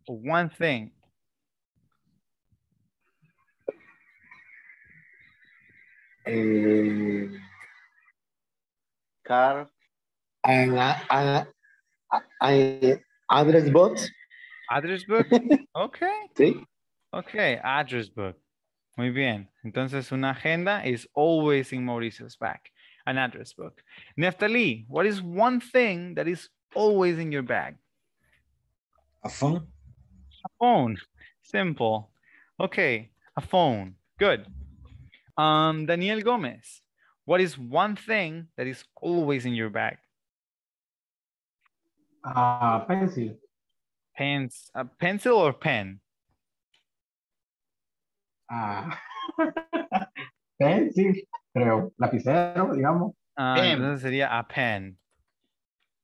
One thing. A eh, car. And uh, uh, I, address book. Address book. Okay. sí. Okay, address book. Muy bien. Entonces, una agenda is always in Mauricio's back an address book. Neftali, what is one thing that is always in your bag? A phone. A phone. Simple. Okay, a phone. Good. Um, Daniel Gomez, what is one thing that is always in your bag? Uh, pencil. Pens, a pencil or pen? Uh, pencil. pero lapicero, digamos. Ah, entonces sería a pen.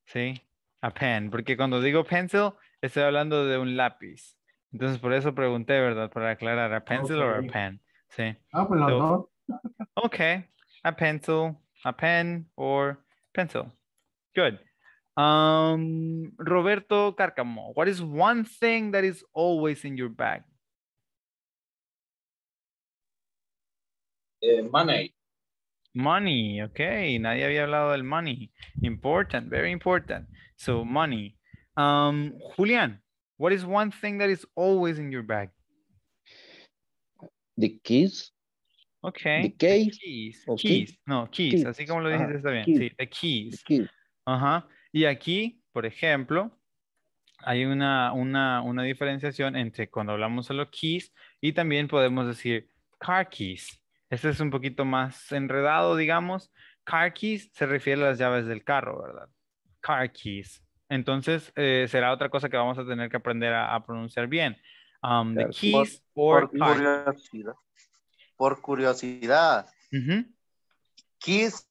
Sí, a pen, porque cuando digo pencil, estoy hablando de un lápiz. Entonces, por eso pregunté, ¿verdad? Para aclarar, ¿a pencil o a pen? Sí. Ah, pues ok, a pencil, a pen or pencil. Good. Um, Roberto Cárcamo, what is one thing that is always in your bag? Eh, money. Money, okay. Nadie había hablado del money. Important, very important. So money. Um, Julian, what is one thing that is always in your bag? The keys. Okay. The keys. No, keys. Así como lo dijiste está bien. Sí, the keys. Ajá. Y aquí, por ejemplo, hay una, una, una diferenciación entre cuando hablamos de los keys y también podemos decir car keys. Este es un poquito más enredado, digamos. Car keys se refiere a las llaves del carro, ¿verdad? Car keys. Entonces, eh, será otra cosa que vamos a tener que aprender a, pronunciar bien. Um, keys por, curiosidad. Por curiosidad. Keys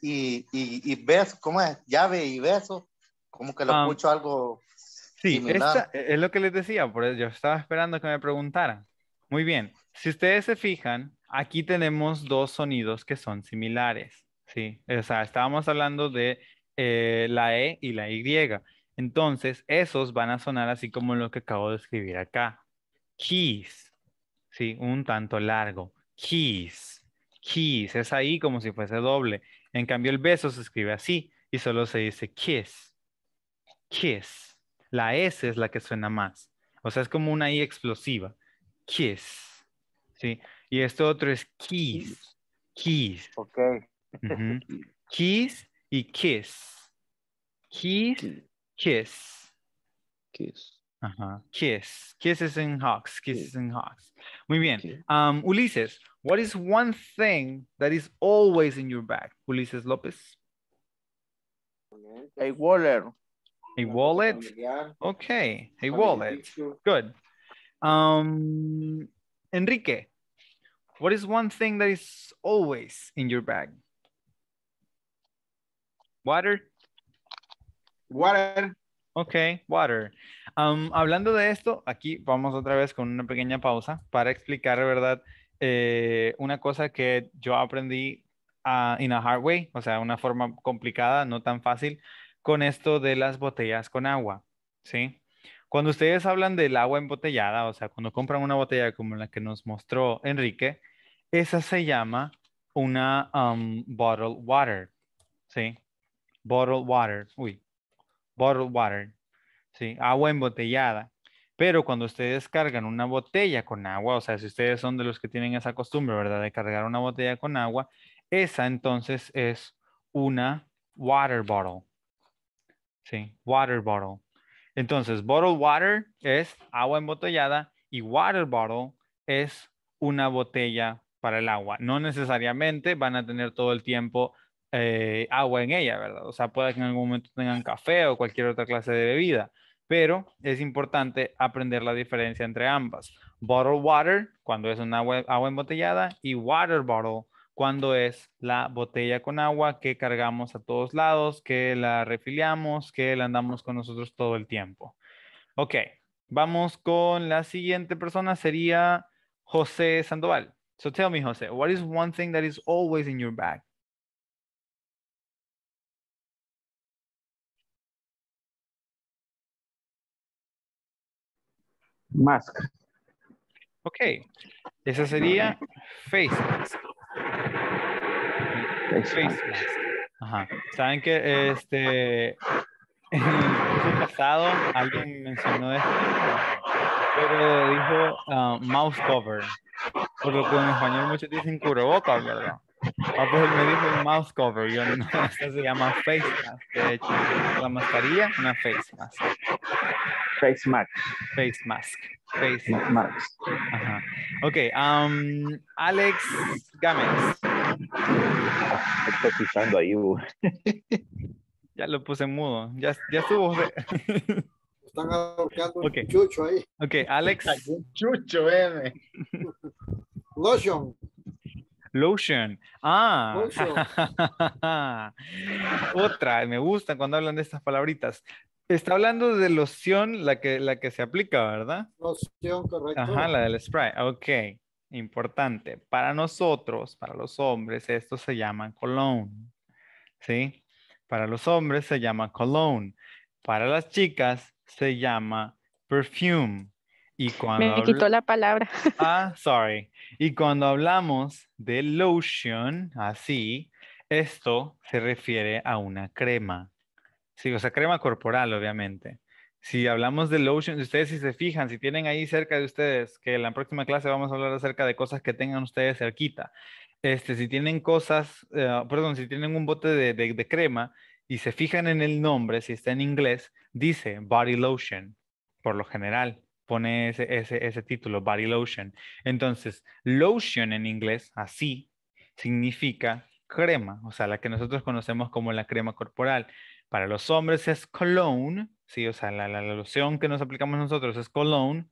y, y, y, beso, ¿cómo es? Llave y beso. Como que lo escucho um, algo. Sí, e, es lo que les decía, por eso yo estaba esperando que me preguntaran. Muy bien. Si ustedes se fijan, aquí tenemos dos sonidos que son similares, ¿sí? O sea, estábamos hablando de eh, la E y la Y. Entonces, esos van a sonar así como lo que acabo de escribir acá. Kiss. ¿sí? Un tanto largo. Kiss. Kiss. Es ahí como si fuese doble. En cambio, el beso se escribe así y solo se dice kiss, kiss. La S es la que suena más. O sea, es como una I explosiva. Kiss. Sí. Y esto otro es keys. Keys. Ok. Uh -huh. Keys y kiss. Keys, kiss. Kiss. -huh. Kiss. Kisses and hugs. Kisses and hugs. Muy bien. Um, Ulises, what is one thing that is always in your bag? Ulises López. A wallet. A wallet? Okay. A wallet. Good. Um, Enrique, what is one thing that is always in your bag? Water. Water. Ok, water. Um, hablando de esto, aquí vamos otra vez con una pequeña pausa para explicar, ¿verdad? Eh, una cosa que yo aprendí ah, in a hard way, o sea, una forma complicada, no tan fácil, con esto de las botellas con agua, ¿sí? Cuando ustedes hablan del agua embotellada, o sea, cuando compran una botella como la que nos mostró Enrique, esa se llama una um, bottled water, ¿sí? Bottled water, uy, bottled water, ¿sí? Agua embotellada. Pero cuando ustedes cargan una botella con agua, o sea, si ustedes son de los que tienen esa costumbre, ¿verdad? De cargar una botella con agua, esa entonces es una water bottle. Sí, water bottle. Entonces, bottled water es agua embotellada y water bottle es una botella para el agua. No necesariamente van a tener todo el tiempo eh, agua en ella, ¿verdad? O sea, puede que en algún momento tengan café o cualquier otra clase de bebida, pero es importante aprender la diferencia entre ambas. Bottled water, cuando es un agua embotellada, y water bottle, cuando es la botella con agua que cargamos a todos lados, que la refiliamos, que la andamos con nosotros todo el tiempo. Ok, vamos con la siguiente persona, sería José Sandoval. So tell me, José, what is one thing that is always in your bag? Mask. Ok, esa sería face mask. Face Ajá. Saben que este en el pasado alguien mencionó esto, pero dijo um, mouse cover, por lo que en español muchos dicen cubrebocas, ¿verdad? Ah, pues me dijo mouse cover, yo no, se llama face mask, de hecho, la mascarilla, una face mask. Face Mask. Face Mask. Face Mask. Okay, Ok, um, Alex Gámez. Estoy pisando ahí, Ya lo puse mudo. Ya, ya estuvo. Están ahorcando un chucho ahí. Ok, Alex. Un chucho, M. Lotion. Lotion. Ah. Lotion. Otra, me gusta cuando hablan de estas palabritas. Está hablando de loción, la que, la que se aplica, ¿verdad? Loción, correcto. Ajá, la del spray. Ok, importante. Para nosotros, para los hombres, esto se llama cologne. ¿Sí? Para los hombres se llama cologne. Para las chicas se llama perfume. Me quitó la palabra. Ah, sorry. Y cuando hablamos de lotion, así, esto se refiere a una crema. Sí, o sea, crema corporal, obviamente. Si hablamos de lotion, ustedes si se fijan, si tienen ahí cerca de ustedes, que en la próxima clase vamos a hablar acerca de cosas que tengan ustedes cerquita. Este, si tienen cosas, eh, perdón, si tienen un bote de, de, de crema y se fijan en el nombre, si está en inglés, dice body lotion, por lo general pone ese, ese, ese, título, body lotion. Entonces, lotion en inglés, así, significa crema, o sea, la que nosotros conocemos como la crema corporal. Para los hombres es cologne, ¿sí? o sea, la, la, loción que nos aplicamos nosotros es cologne.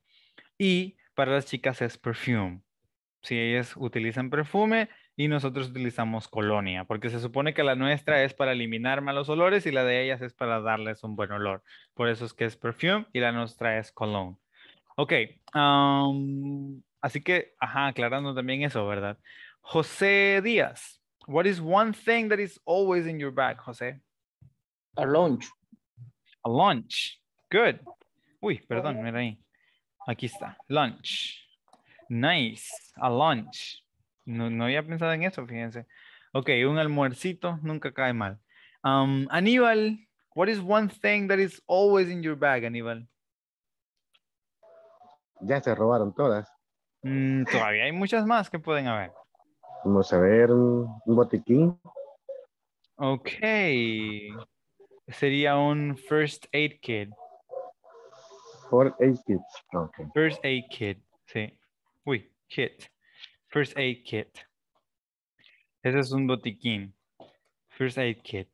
Y para las chicas es perfume. Si ellas utilizan perfume y nosotros utilizamos colonia, porque se supone que la nuestra es para eliminar malos olores y la de ellas es para darles un buen olor. Por eso es que es perfume y la nuestra es cologne. Ok, así que, ajá, aclarando también eso, ¿verdad? José Díaz, what is one thing that is always in your bag, José? A lunch. A lunch, Good. Uy, perdón, mira ahí. Aquí está. Lunch. Nice. A lunch. No, no había pensado en eso, fíjense. Ok, un almuercito nunca cae mal. Um, Aníbal, what is one thing that is always in your bag, Aníbal? Ya se robaron todas. Mm, todavía hay muchas más que pueden haber. Vamos a ver un botiquín. Ok sería un first aid kit. First aid kit, First aid kit, sí. Uy, kit. First aid kit. Ese es un botiquín. First aid kit.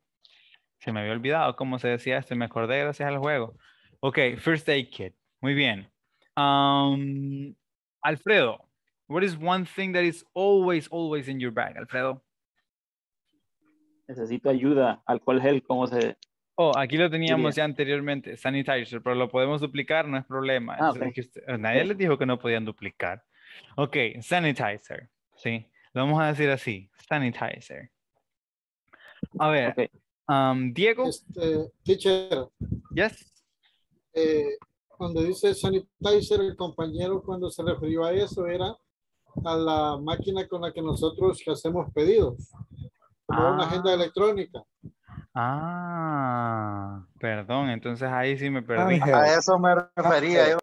Se me había olvidado cómo se decía esto me acordé gracias al juego. Ok, first aid kit. Muy bien. Um, Alfredo, what is one thing that is always, always in your bag, Alfredo? Necesito ayuda, alcohol gel, ¿cómo se Oh, aquí lo teníamos ya anteriormente, sanitizer, pero lo podemos duplicar, no es problema. Ah, nadie les dijo que no podían duplicar. Ok, sanitizer, ¿sí? Lo vamos a decir así, sanitizer. A ver, um, Diego. Este, teacher. Yes. Eh, cuando dice sanitizer, el compañero cuando se refirió a eso era a la máquina con la que nosotros hacemos pedidos, una ah. agenda electrónica. Ah, perdón, entonces ahí sí me ah, perdí. A eso me refería ah, yo.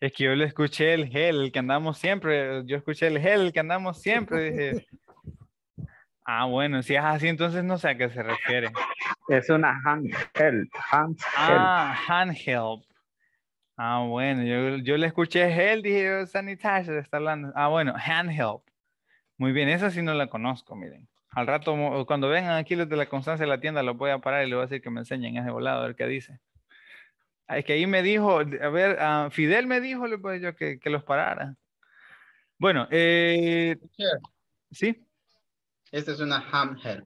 Es que yo le escuché el gel que andamos siempre, yo escuché el gel que andamos siempre, dije. Ah, bueno, si es así, entonces no sé a qué se refiere. Es una hand ah, help. ah, hand Ah, bueno, yo, le escuché gel, dije oh, sanitizer, está hablando. Ah, bueno, hand help. Muy bien, esa sí no la conozco, miren. Al rato, cuando vengan aquí los de la Constancia de la tienda, los voy a parar y le voy a decir que me enseñen ese volado, a ver qué dice. Ah, es que ahí me dijo, a ver, ah, Fidel me dijo pues, yo, que, que, los parara. Bueno, eh, ¿sí? Esta es una handheld.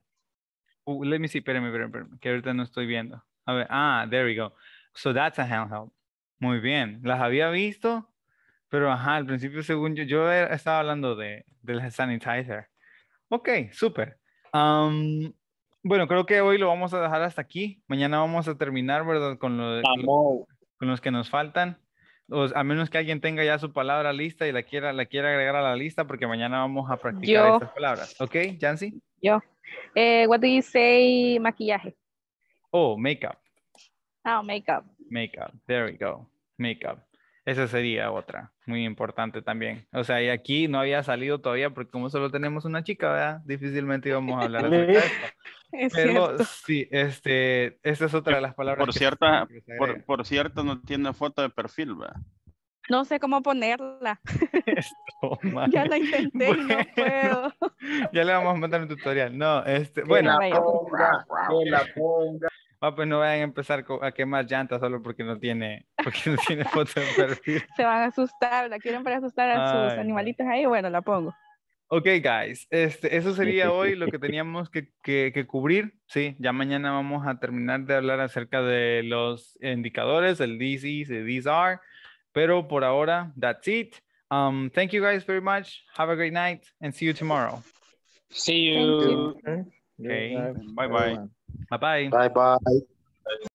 Uh, let me see, espérame, que ahorita no estoy viendo. A ver, ah, there we go. So that's a ham Muy bien, las había visto, pero ajá, al principio según yo, yo estaba hablando de, del sanitizer. Ok, súper bueno, creo que hoy lo vamos a dejar hasta aquí. Mañana vamos a terminar, ¿verdad? Con, los, que nos faltan. a menos que alguien tenga ya su palabra lista y la quiera, la quiera agregar a la lista, porque mañana vamos a practicar palabras. ¿Ok, Jancy? Yo. Eh, what do you say maquillaje? Oh, makeup. Oh, makeup. Makeup. There we go. Makeup. Esa sería otra, muy importante también. O sea, y aquí no había salido todavía porque como solo tenemos una chica, ¿verdad? Difícilmente íbamos a hablar de esto. Pero sí, este, esta es otra de las palabras. Por, cierta, por, cierto, no tiene foto de perfil, ¿verdad? No sé cómo ponerla. ya la intenté y no puedo. Ya le vamos a mandar un tutorial. No, este, bueno. ponga. Ah, pues no vayan a empezar a quemar llantas solo porque no tiene, porque no tiene foto de perfil. Se van a asustar, la quieren para asustar a sus animalitos ahí, bueno, la pongo. Ok, guys, este, eso sería hoy lo que teníamos que, que, cubrir. Sí, ya mañana vamos a terminar de hablar acerca de los indicadores, el DC, el DSR, pero por ahora, that's it. Um, thank you guys very much. Have a great night and see you tomorrow. See you. you. Okay, bye bye. Bye-bye. Bye-bye.